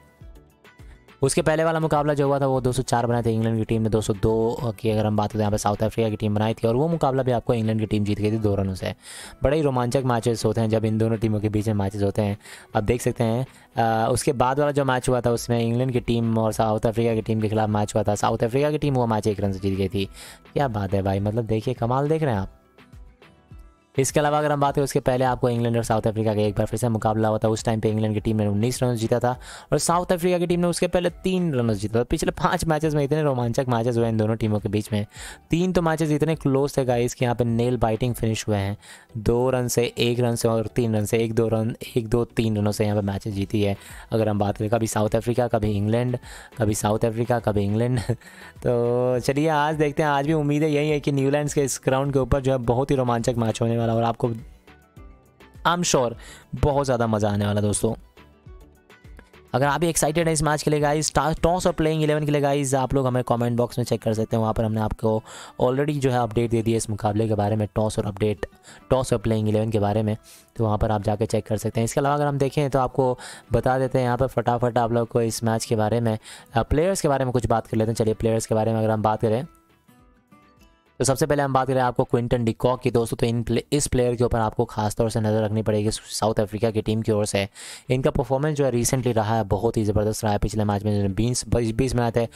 उसके पहले वाला मुकाबला जो हुआ था वो 204 बनाए थे इंग्लैंड की टीम ने 202 की अगर हम बात करें यहाँ पर साउथ अफ्रीका की टीम बनाई थी और वो मुकाबला भी आपको इंग्लैंड की टीम जीत गई थी दो रनों से बड़े ही रोमांचक मैचेस होते हैं जब इन दोनों टीमों के बीच में मैचेस होते हैं आप देख सकते हैं आ, उसके बाद वाला जो मैच हुआ था उसमें इंग्लैंड की टीम और साउथ अफ्रीका की टीम के खिलाफ मैच हुआ था साउथ अफ्रीका की टीम वो मैच एक रन से जीत गई थी क्या बात है भाई मतलब देखिए कमाल देख रहे हैं आप इसके अलावा अगर हम बात करें उसके पहले आपको इंग्लैंड और साउथ अफ्रीका का एक बार फिर से मुकाबला हुआ था उस टाइम पे इंग्लैंड की टीम ने उन्नीस रन जीता था और साउथ अफ्रीका की टीम ने उसके पहले तीन रन जीता था पिछले पाँच मैचेस में इतने रोमांचक मैचेस हुए इन दोनों टीमों के बीच में तीन तो मैचेस इतने क्लोज थे गाइस कि यहाँ पे नेल बाइटिंग फिनिश हुए हैं दो रन से एक रन से और तीन रन से एक दो रन एक दो तीन रनों से यहाँ पर मैचेज जीती है अगर हम बात करें कभी साउथ अफ्रीका कभी इंग्लैंड कभी साउथ अफ्रीका कभी इंग्लैंड तो चलिए आज देखते हैं आज भी उम्मीद है यही है कि न्यूलैंड के इस ग्राउंड के ऊपर जो है बहुत ही रोमांचक मैच होने वाला और आपको आई एम श्योर बहुत ज़्यादा मज़ा आने वाला दोस्तों अगर आप भी एक्साइटेड हैं इस मैच के लिए गाइस टॉस और प्लेइंग इलेवन के लिए गाइस आप लोग हमें कमेंट बॉक्स में चेक कर सकते हैं वहाँ पर हमने आपको ऑलरेडी जो है अपडेट दे दी है इस मुकाबले के बारे में टॉस और अपडेट टॉस और प्लेइंग इलेवन के बारे में तो वहाँ पर आप जाके चेक कर सकते हैं इसके अलावा अगर हम देखें तो आपको बता देते हैं यहाँ पर फटाफट आप लोग को इस मैच के बारे में प्लेयर्स uh, के बारे में कुछ बात कर लेते हैं चलिए प्लेयर्स के बारे में अगर हम बात करें तो सबसे पहले हम बात करें आपको क्विंटन डिकॉक की दोस्तों तो इन प्ले, इस प्लेयर के ऊपर आपको खास तौर से नज़र रखनी पड़ेगी साउथ अफ्रीका की टीम की ओर से इनका परफॉर्मेंस जो है रिसेंटली रहा है बहुत ही ज़बरदस्त रहा है पिछले मैच में बीस बीस बनाए थे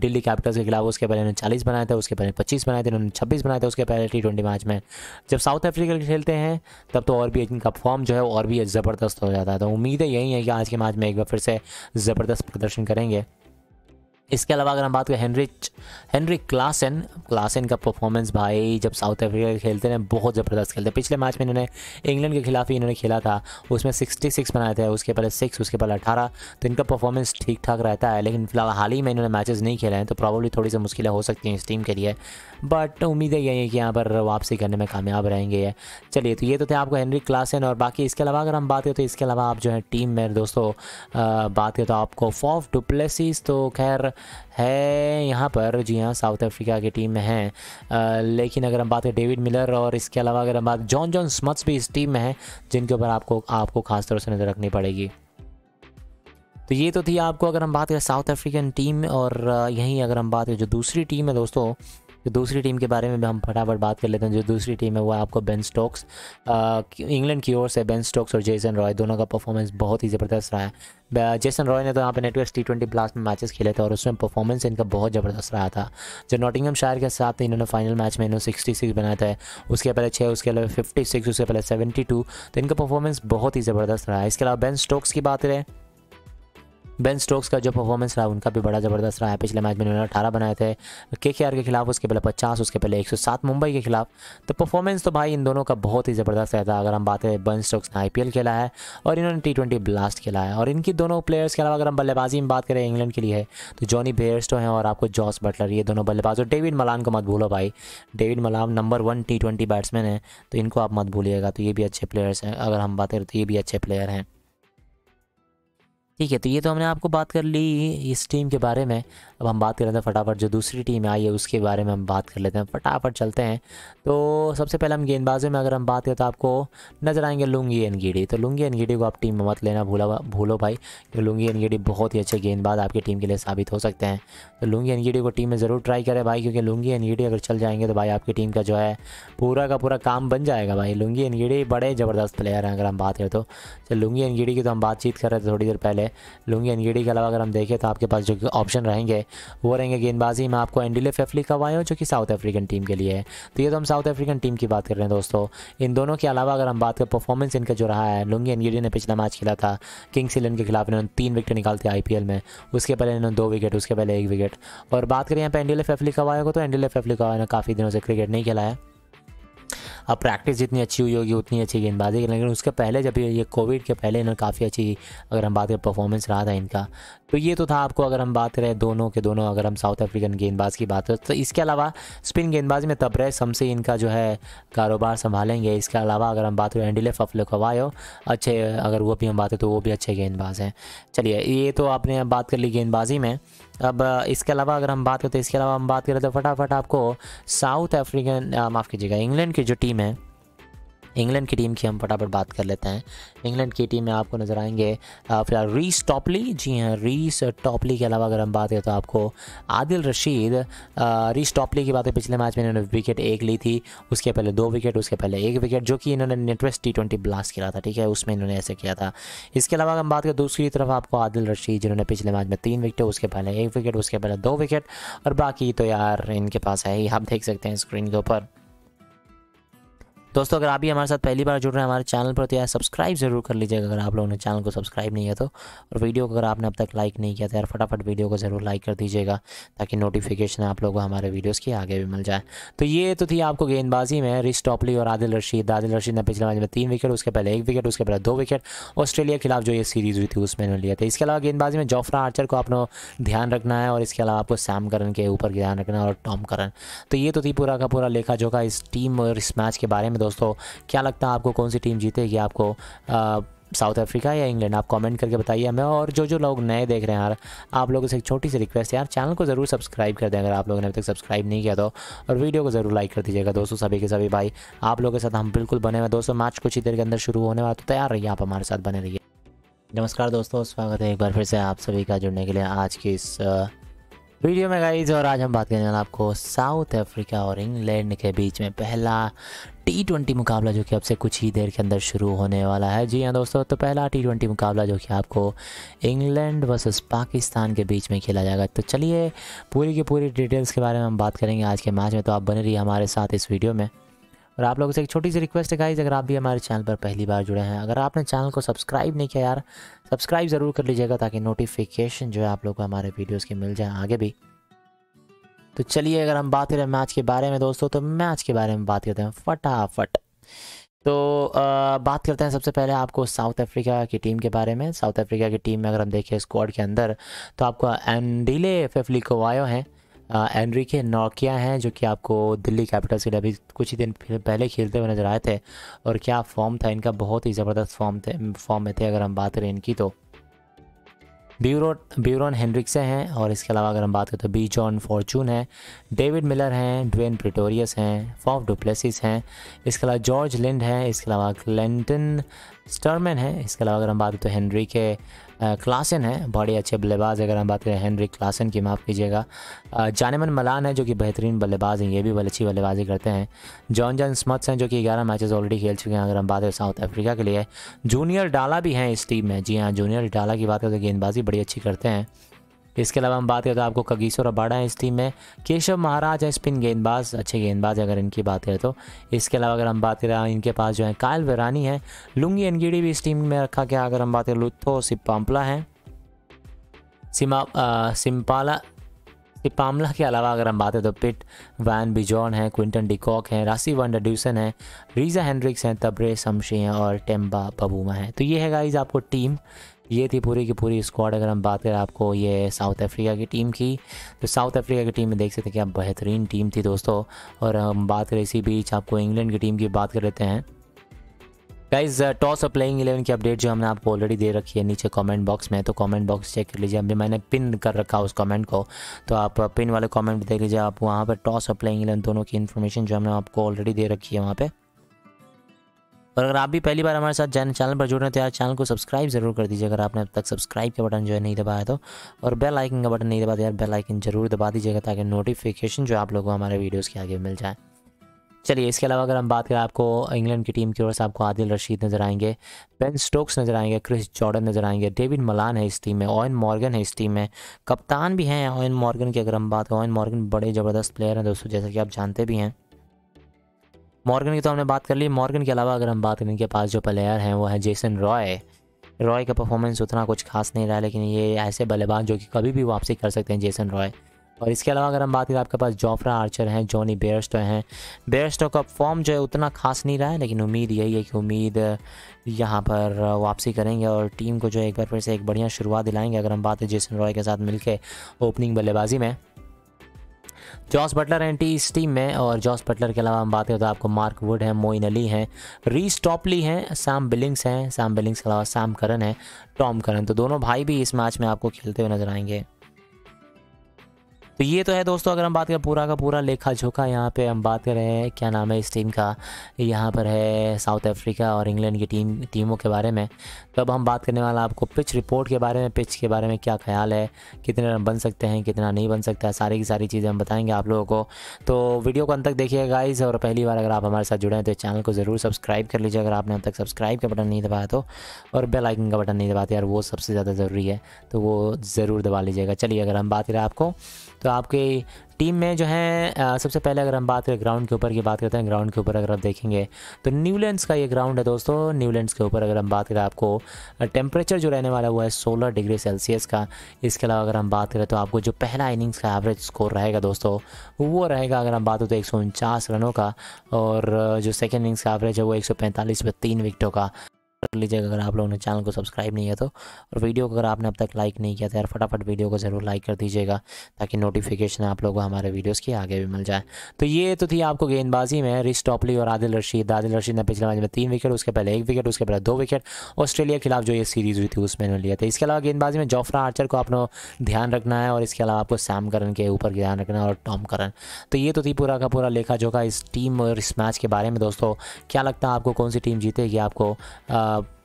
दिल्ली कैपिटल्स के खिलाफ उसके पहले इन्होंने चालीस बनाए थे उसके पहले पच्चीस बनाए थे इन्होंने छब्बीस बनाए थे उसके पहले टी ट्वेंटी मैच में जब साउथ अफ्रीका खेलते हैं तब तो और भी इनका फॉर्म जो है और भी ज़बरदस्त हो जाता है तो उम्मीद यही है कि आज के मैच में एक बार फिर से ज़बरदस्त प्रदर्शन करेंगे इसके अलावा अगर हम बात करें हेनरिच हेनरी क्लासन क्लासन का परफॉर्मेंस भाई जब साउथ अफ्रीका खेलते हैं बहुत ज़बरदस्त खेलते हैं पिछले मैच में इन्होंने इंग्लैंड के खिलाफ ही इन्होंने खेला था उसमें 66 बनाए थे उसके पहले सिक्स उसके पहले अठारह तो इनका परफॉर्मेंस ठीक ठाक रहता है लेकिन फिलहाल हाल ही में इन्होंने मैचेस नहीं खेले हैं तो प्रॉब्लली थोड़ी सी मुश्किलें हो सकती हैं इस टीम के लिए बट उम्मीद है यही है कि यहाँ पर वापसी करने में कामयाब रहेंगे चलिए तो ये तो थे आपको हेनरिक क्लासन और बाकी इसके अलावा अगर हम बात करें तो इसके अलावा आप जो है टीम में दोस्तों बात करें तो आपको फॉफ डुप्लेसिस तो खैर है यहाँ पर जी हाँ साउथ अफ्रीका की टीम में है लेकिन अगर हम बात करें डेविड मिलर और इसके अलावा अगर हम बात जॉन जॉन स्मथ्स भी इस टीम में है जिनके ऊपर आपको आपको खास तौर से नज़र रखनी पड़ेगी तो ये तो थी आपको अगर हम बात करें साउथ अफ्रीकन टीम और यहीं अगर हम बात करें जो दूसरी टीम है दोस्तों जो दूसरी टीम के बारे में भी हम फटाफट बात कर लेते हैं जो दूसरी टीम है वो आपको बेन स्टोक्स इंग्लैंड की ओर से बेन स्टोक्स और जेसन रॉय दोनों का परफॉर्मेंस बहुत ही ज़बरदस्त रहा है जेसन रॉय ने तो यहाँ पे नेटवर्क टी ट्वेंटी ब्लास्ट में मैचेस खेले थे और उसमें परफॉर्मेंस इनका बहुत ज़बरदस्त रहा था जो नॉटिंगम शायर के साथ इन्होंने फाइनल मैच में इन्होंने सिक्सटी सिक्स बनाया था उसके पहले छः उसके अलावा फिफ्टी सिक्स उसके पहले सेवेंटी टू तो इनका परफॉर्मेंस बहुत ही ज़बरदस्त रहा है इसके अलावा बेन स्टोक्स की बात करें बेन स्टोक्स का जो परफॉर्मेंस रहा उनका भी बड़ा ज़बरदस्त रहा है पिछले मैच में उन्होंने अठारह बनाए थे के के खिलाफ उसके पहले पचास उसके पहले एक सौ सात मुंबई के खिलाफ तो परफॉर्मेंस तो भाई इन दोनों का बहुत ही ज़बरदस्त रहता है अगर हम बात करें बेन स्टोक्स ने आई खेला है और इन्होंने टी ट्वेंटी ब्लास्ट खेला है और इनकी दोनों प्लेयर्स के अलावा अगर हम बल्लेबाजी में बात करें इंग्लैंड के लिए तो जॉनी बेयर्स तो हैं और आपको जॉस बटलर ये दोनों बल्लेबाज और डेविड मलान को मत भूलो भाई David Malan number one T batsman है तो इनको आप मत भूलिएगा तो ये भी अच्छे प्लेयर्स हैं अगर हम बात करें तो ये भी अच्छे प्लेयर हैं ठीक है तो ये तो हमने आपको बात कर ली इस टीम के बारे में अब हम बात कर लेते हैं फटाफट जो दूसरी टीम आई है उसके बारे में हम बात कर लेते हैं फटाफट चलते हैं तो सबसे पहले हम गेंदबाजों में अगर हम बात करें तो आपको नजर आएंगे लुंगी एन गिडी तो लुंगी एन गिडी को आप टीम में मत लेना भूला भूलो भाई कि लुंगी एन गिडी बहुत ही अच्छे गेंदबाज आपकी टीम के लिए साबित हो सकते हैं तो लुंगी एन गिडी को टीम में ज़रूर ट्राई करें भाई क्योंकि लुंगी एन गिडी अगर चल जाएंगे तो भाई आपकी टीम का जो है पूरा का पूरा काम बन जाएगा भाई लुंगी एन गिडी बड़े ज़बरदस्त प्लेयर हैं अगर हम बात करें तो, तो लुंगी एन गिडी की तो हम बातचीत कर रहे थे थोड़ी देर पहले लुंगी एन गिडी के अलावा अगर हम देखें तो आपके पास जो ऑप्शन रहेंगे वो रहेंगे गेंदबाजी में आपको एंडिले फेफली कवाए जो कि साउथ अफ्रीकन टीम के लिए है तो ये तो हम साउथ अफ्रीकन टीम की बात कर रहे हैं दोस्तों इन दोनों के अलावा अगर हम बात करें परफॉर्मेंस इनका जो रहा है लुंगी एनगिडी ने पिछला मैच खेला था किंग्स इलेवन के खिलाफ इन्होंने तीन विकेट निकालते आई में उसके पहले इन्होंने दो विकेट उसके पहले एक विकेट और बात करें यहाँ पर एंडिले फेफली कवायो को तो एंडिले फेफली कवायो ने काफ़ी दिनों से क्रिकेट नहीं खेला है अब प्रैक्टिस जितनी अच्छी हुई होगी उतनी अच्छी गेंदबाजी की लेकिन उसके पहले जब ये कोविड के पहले इन्होंने काफ़ी अच्छी अगर हम बात करें परफॉर्मेंस रहा था इनका तो ये तो था आपको अगर हम बात करें दोनों के दोनों अगर हम साउथ अफ्रीकन गेंदबाज की बात करें तो इसके अलावा स्पिन गेंदबाजी में तबरे शमसी इनका जो है कारोबार संभालेंगे इसके अलावा अगर हम बात करें एंडिले फफले कवायो अच्छे अगर वो भी हम बात करें तो वो भी अच्छे गेंदबाज हैं चलिए ये तो आपने बात कर ली गेंदबाजी में अब इसके अलावा अगर हम बात करते हैं तो इसके अलावा हम बात करें तो फटाफट आपको साउथ अफ्रीकन माफ़ कीजिएगा इंग्लैंड की जो टीम है इंग्लैंड की टीम की हम फटाफट बात कर लेते हैं इंग्लैंड की टीम में आपको नज़र आएंगे फिलहाल रीस टॉपली जी हाँ रीस टॉपली के अलावा अगर हम बात करें तो आपको आदिल रशीद रीस टॉपली की बात है पिछले मैच में इन्होंने विकेट एक ली थी उसके पहले दो विकेट उसके पहले एक विकेट जो कि इन्होंने नेटवेस्ट टी ट्वेंटी ब्लास्ट खेला था ठीक है उसमें इन्होंने ऐसे किया था इसके अलावा हम बात करें दूसरी तरफ आपको आदिल रशीद जिन्होंने पिछले मैच में तीन विकेट उसके पहले एक विकेट उसके पहले दो विकेट और बाकी तो यार इनके पास है ही आप देख सकते हैं स्क्रीन के ऊपर दोस्तों अगर आप भी हमारे साथ पहली बार जुड़ रहे हैं हमारे चैनल पर तो यार सब्सक्राइब जरूर कर लीजिएगा अगर आप लोगों ने चैनल को सब्सक्राइब नहीं किया तो और वीडियो को अगर आपने अब तक लाइक नहीं किया तो यार फटाफट वीडियो को ज़रूर लाइक कर दीजिएगा ताकि नोटिफिकेशन आप लोगों को हमारे वीडियोज़ की आगे भी मिल जाए तो ये तो थी आपको गेंदबाजी में रिश टॉपली और आदिल रशीद आदिल रशीद ने पिछले मैच में तीन विकेट उसके पहले एक विकेट उसके पहले दो विकेट ऑस्ट्रेलिया के खिलाफ जो ये सीरीज़ हुई थी उसमें लिया था इसके अलावा गेंदबाजी में जोफ्रा आर्चर को आपको ध्यान रखना है और इसके अलावा आपको सैम करन के ऊपर ध्यान रखना है और टॉम करन तो ये तो थी पूरा का पूरा लेखा जोखा इस टीम और इस मैच के बारे में दोस्तों क्या लगता है आपको कौन सी टीम जीतेगी आपको साउथ अफ्रीका या इंग्लैंड आप कमेंट करके बताइए हमें और जो जो लोग नए देख रहे हैं यार आप लोगों से एक छोटी सी रिक्वेस्ट है यार चैनल को ज़रूर सब्सक्राइब कर दें अगर आप लोगों ने अभी तक सब्सक्राइब नहीं किया तो और वीडियो को ज़रूर लाइक कर दीजिएगा दोस्तों सभी के सभी भाई आप लोगों के साथ हम बिल्कुल बने हुए दोस्तों मैच कुछ ही देर के अंदर शुरू होने वाला तो तैयार रहिए आप हमारे साथ बने रहिए नमस्कार दोस्तों स्वागत है एक बार फिर से आप सभी का जुड़ने के लिए आज की इस वीडियो में गाइज और आज हम बात करेंगे आपको साउथ अफ्रीका और इंग्लैंड के बीच में पहला टी ट्वेंटी मुकाबला जो कि अब से कुछ ही देर के अंदर शुरू होने वाला है जी हाँ दोस्तों तो पहला टी ट्वेंटी मुकाबला जो कि आपको इंग्लैंड वर्सेस पाकिस्तान के बीच में खेला जाएगा तो चलिए पूरी की पूरी डिटेल्स के बारे में हम बात करेंगे आज के मैच में तो आप बने रहिए हमारे साथ इस वीडियो में और आप लोगों से एक छोटी सी रिक्वेस्ट है गाइज अगर आप भी हमारे चैनल पर पहली बार जुड़े हैं अगर आपने चैनल को सब्सक्राइब नहीं किया यार सब्सक्राइब ज़रूर कर लीजिएगा ताकि नोटिफिकेशन जो है आप लोग को हमारे वीडियोज़ की मिल जाए आगे भी तो चलिए अगर हम बात करें मैच के बारे में दोस्तों तो मैच के बारे में बात करते हैं फटाफट तो आ, बात करते हैं सबसे पहले आपको साउथ अफ्रीका की टीम के बारे में साउथ अफ्रीका की टीम में अगर हम देखें स्क्वाड के अंदर तो आपको एंडीले कोवायो हैं एनरी के नोकिया हैं जो कि आपको दिल्ली कैपिटल्स के लिए अभी कुछ ही दिन पहले खेलते हुए नजर आए थे और क्या फॉर्म था इनका बहुत ही ज़बरदस्त फॉर्म थे फॉर्म में थे अगर हम बात करें इनकी तो ब्यूरो ब्यूरोन हेनरिक्से हैं और इसके अलावा अगर हम बात करें तो बी जॉन फॉर्चून है डेविड मिलर हैं ड्वेन प्रिटोरियस हैं फॉफ डुप्लेसिस हैं इसके अलावा जॉर्ज लिंड हैं इसके अलावा क्लेंटन स्टरमैन है इसके अलावा अगर हम बात करें हैं हेनरी के क्लासन है बड़े अच्छे बल्लेबाज अगर हम बात करें हेनरी क्लासन की माफ़ कीजिएगा जानेमन मलान है जो कि बेहतरीन बल्लेबाज हैं ये भी अच्छी बल्लेबाजी करते हैं जॉन जॉन स्मथ्स हैं जो कि ग्यारह मैचेस ऑलरेडी खेल चुके हैं अगर हम बात करें साउथ अफ्रीका के लिए जूनियर डाला भी हैं इस टीम में जी हाँ जूनियर डाला की बात करें तो गेंदबाजी बड़ी अच्छी करते हैं इसके अलावा हम बात करें तो आपको कगीसो रबाड़ा है इस टीम में केशव महाराज है स्पिन गेंदबाज अच्छे गेंदबाज अगर इनकी बात करें तो इसके अलावा अगर हम बात करें हाँ, इनके पास जो है कायल वेरानी है लुंगी एनगिडी भी इस टीम में रखा गया अगर हम बात करें लुत्थो सिपाम्पला है सिमा सिम्पाला पामला के अलावा अगर हम बात करें तो पिट वैन बिजॉन है क्विंटन डिकॉक है राशि वंडर ड्यूसन है रीजा हैंड्रिक्स हैं तब्रे शमशी हैं और टेम्बा बबूमा है तो ये है गाइज आपको टीम ये थी पूरी की पूरी स्क्वाड अगर हम बात करें आपको ये साउथ अफ्रीका की टीम की तो साउथ अफ्रीका की टीम में देख सकते हैं कि आप बेहतरीन टीम थी दोस्तों और हम बात करें इसी बीच आपको इंग्लैंड की टीम की बात कर लेते हैं guys toss of playing eleven की अपडेट जो हमने आपको ऑलरेडी दे रखी है नीचे कमेंट बॉक्स में तो कमेंट बॉक्स चेक कर लीजिए अभी मैंने पिन कर रखा उस कमेंट को तो आप पिन uh, वाले कमेंट देख लीजिए आप वहाँ पर टॉस ऑफ प्लेइंग इलेवन दोनों की इन्फॉर्मेशन जो हमने आपको ऑलरेडी दे रखी है वहाँ पर और अगर आप भी पहली बार हमारे साथ जैन चैनल पर जुड़ रहे हैं तो यार चैनल को सब्सक्राइब जरूर कर दीजिए अगर आपने अब तक सब्सक्राइब का बटन जो है नहीं दबाया तो और बेल आइकन का बटन नहीं दबा दिया तो यार बेल आइकन जरूर दबा दीजिएगा ताकि नोटिफिकेशन जो आप लोगों को हमारे वीडियोज़ के आगे मिल जाए चलिए इसके अलावा अगर हम बात करें आपको इंग्लैंड की टीम की ओर से आपको आदिल रशीद नज़र आएंगे बेन स्टोक्स नज़र आएंगे क्रिस जॉर्डन नज़र आएंगे डेविड मलान है इस टीम में ओयन मॉर्गन है इस टीम में कप्तान भी हैं ओयन मॉर्गन की अगर हम बात करें ओयन मॉर्गन बड़े ज़बरदस्त प्लेयर हैं दोस्तों जैसा कि आप जानते भी हैं मॉर्गन की तो हमने बात कर ली मॉर्गन के अलावा अगर हम बात करें इनके पास जो प्लेयर हैं वो है जेसन रॉय रॉय का परफॉर्मेंस उतना कुछ खास नहीं रहा लेकिन ये ऐसे बल्लेबाज जो कि कभी भी वापसी कर सकते हैं जेसन रॉय और इसके अलावा अगर हम बात करें आपके पास जॉफ्रा आर्चर हैं जॉनी बेयरस्टो हैं बेयरस्टो का फॉर्म जो है उतना खास नहीं रहा है लेकिन उम्मीद यही है कि उम्मीद यहाँ पर वापसी करेंगे और टीम को जो है एक बार फिर से एक बढ़िया शुरुआत दिलाएंगे अगर हम बात है जेसन रॉय के साथ मिलकर ओपनिंग बल्लेबाजी में जॉस बटलर हैं टी इस टीम में और जॉस बटलर के अलावा हम बात करें तो आपको मार्क वुड हैं मोइन अली हैं री स्टॉपली हैं सैम बिलिंग्स हैं सैम बिलिंग्स के अलावा सैम करन है टॉम करन तो दोनों भाई भी इस मैच में आपको खेलते हुए नजर आएंगे तो ये तो है दोस्तों अगर हम बात करें पूरा का पूरा लेखा झोंका यहाँ पे हम बात कर रहे हैं क्या नाम है इस टीम का यहाँ पर है साउथ अफ्रीका और इंग्लैंड की टीम टीमों के बारे में तो अब हम बात करने वाला आपको पिच रिपोर्ट के बारे में पिच के बारे में क्या ख्याल है कितने रन बन सकते हैं कितना नहीं बन सकता है सारी की सारी चीज़ें हम बताएँगे आप लोगों को तो वीडियो को अंत तक देखिएगा गाइज और पहली बार अगर आप हमारे साथ जुड़े हैं तो चैनल को ज़रूर सब्सक्राइब कर लीजिए अगर आपने अब तक सब्सक्राइब का बटन नहीं दबाया तो और बेल आइकन का बटन नहीं दबाते यार वो सबसे ज़्यादा ज़रूरी है तो वो ज़रूर दबा लीजिएगा चलिए अगर हम बात करें आपको तो आपके टीम में जो है आ, सबसे पहले अगर हम बात करें ग्राउंड के ऊपर की बात करते हैं ग्राउंड के ऊपर अगर आप देखेंगे तो न्यूलैंड्स का ये ग्राउंड है दोस्तों न्यूलैंड्स के ऊपर अगर हम बात करें आपको टेम्परेचर जो रहने वाला हुआ है सोलह डिग्री सेल्सियस का इसके अलावा अगर हम बात करें तो आपको जो पहला इनिंग्स का एवरेज स्कोर रहेगा दोस्तों वो रहेगा अगर हम बात हो तो एक रनों का और जो सेकेंड इनिंग्स का एवरेज है वो एक सौ पे तीन विकटों का कर लीजिएगा अगर आप लोगों ने चैनल को सब्सक्राइब नहीं है तो और वीडियो को अगर आपने अब तक लाइक नहीं किया तो यार फटाफट वीडियो को ज़रूर लाइक कर दीजिएगा ताकि नोटिफिकेशन आप लोगों को हमारे वीडियोस की आगे भी मिल जाए तो ये तो थी आपको गेंदबाजी में रिश टॉपली और आदिल रशीद आदिल रशीद ने पिछले मैच में तीन विकेट उसके पहले एक विकेट उसके पहले दो विकेट ऑस्ट्रेलिया के खिलाफ जो ये सीरीज़ हुई थी उसमें लिया था इसके अलावा गेंदबाजी में जोफ्रा आर्चर को आपको ध्यान रखना है और इसके अलावा आपको सैम करन के ऊपर ध्यान रखना है और टॉम करन तो ये तो थी पूरा का पूरा लेखा जोखा इस टीम और इस मैच के बारे में दोस्तों क्या लगता है आपको कौन सी टीम जीतेगी आपको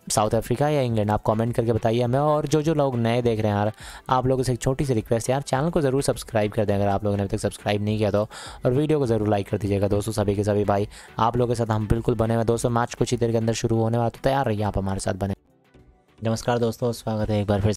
साउथ अफ्रीका या इंग्लैंड आप कमेंट करके बताइए हमें और जो जो लोग नए देख रहे हैं यार आप लोगों से एक छोटी सी रिक्वेस्ट है यार चैनल को ज़रूर सब्सक्राइब कर दें अगर आप लोगों ने अभी तक सब्सक्राइब नहीं किया तो और वीडियो को ज़रूर लाइक कर दीजिएगा दोस्तों सभी के सभी भाई आप लोगों के साथ हम बिल्कुल बने हुए दोस्तों मैच कुछ ही देर के अंदर शुरू होने वाला तो तैयार रहिए आप हमारे साथ बने नमस्कार दोस्तों स्वागत है एक बार फिर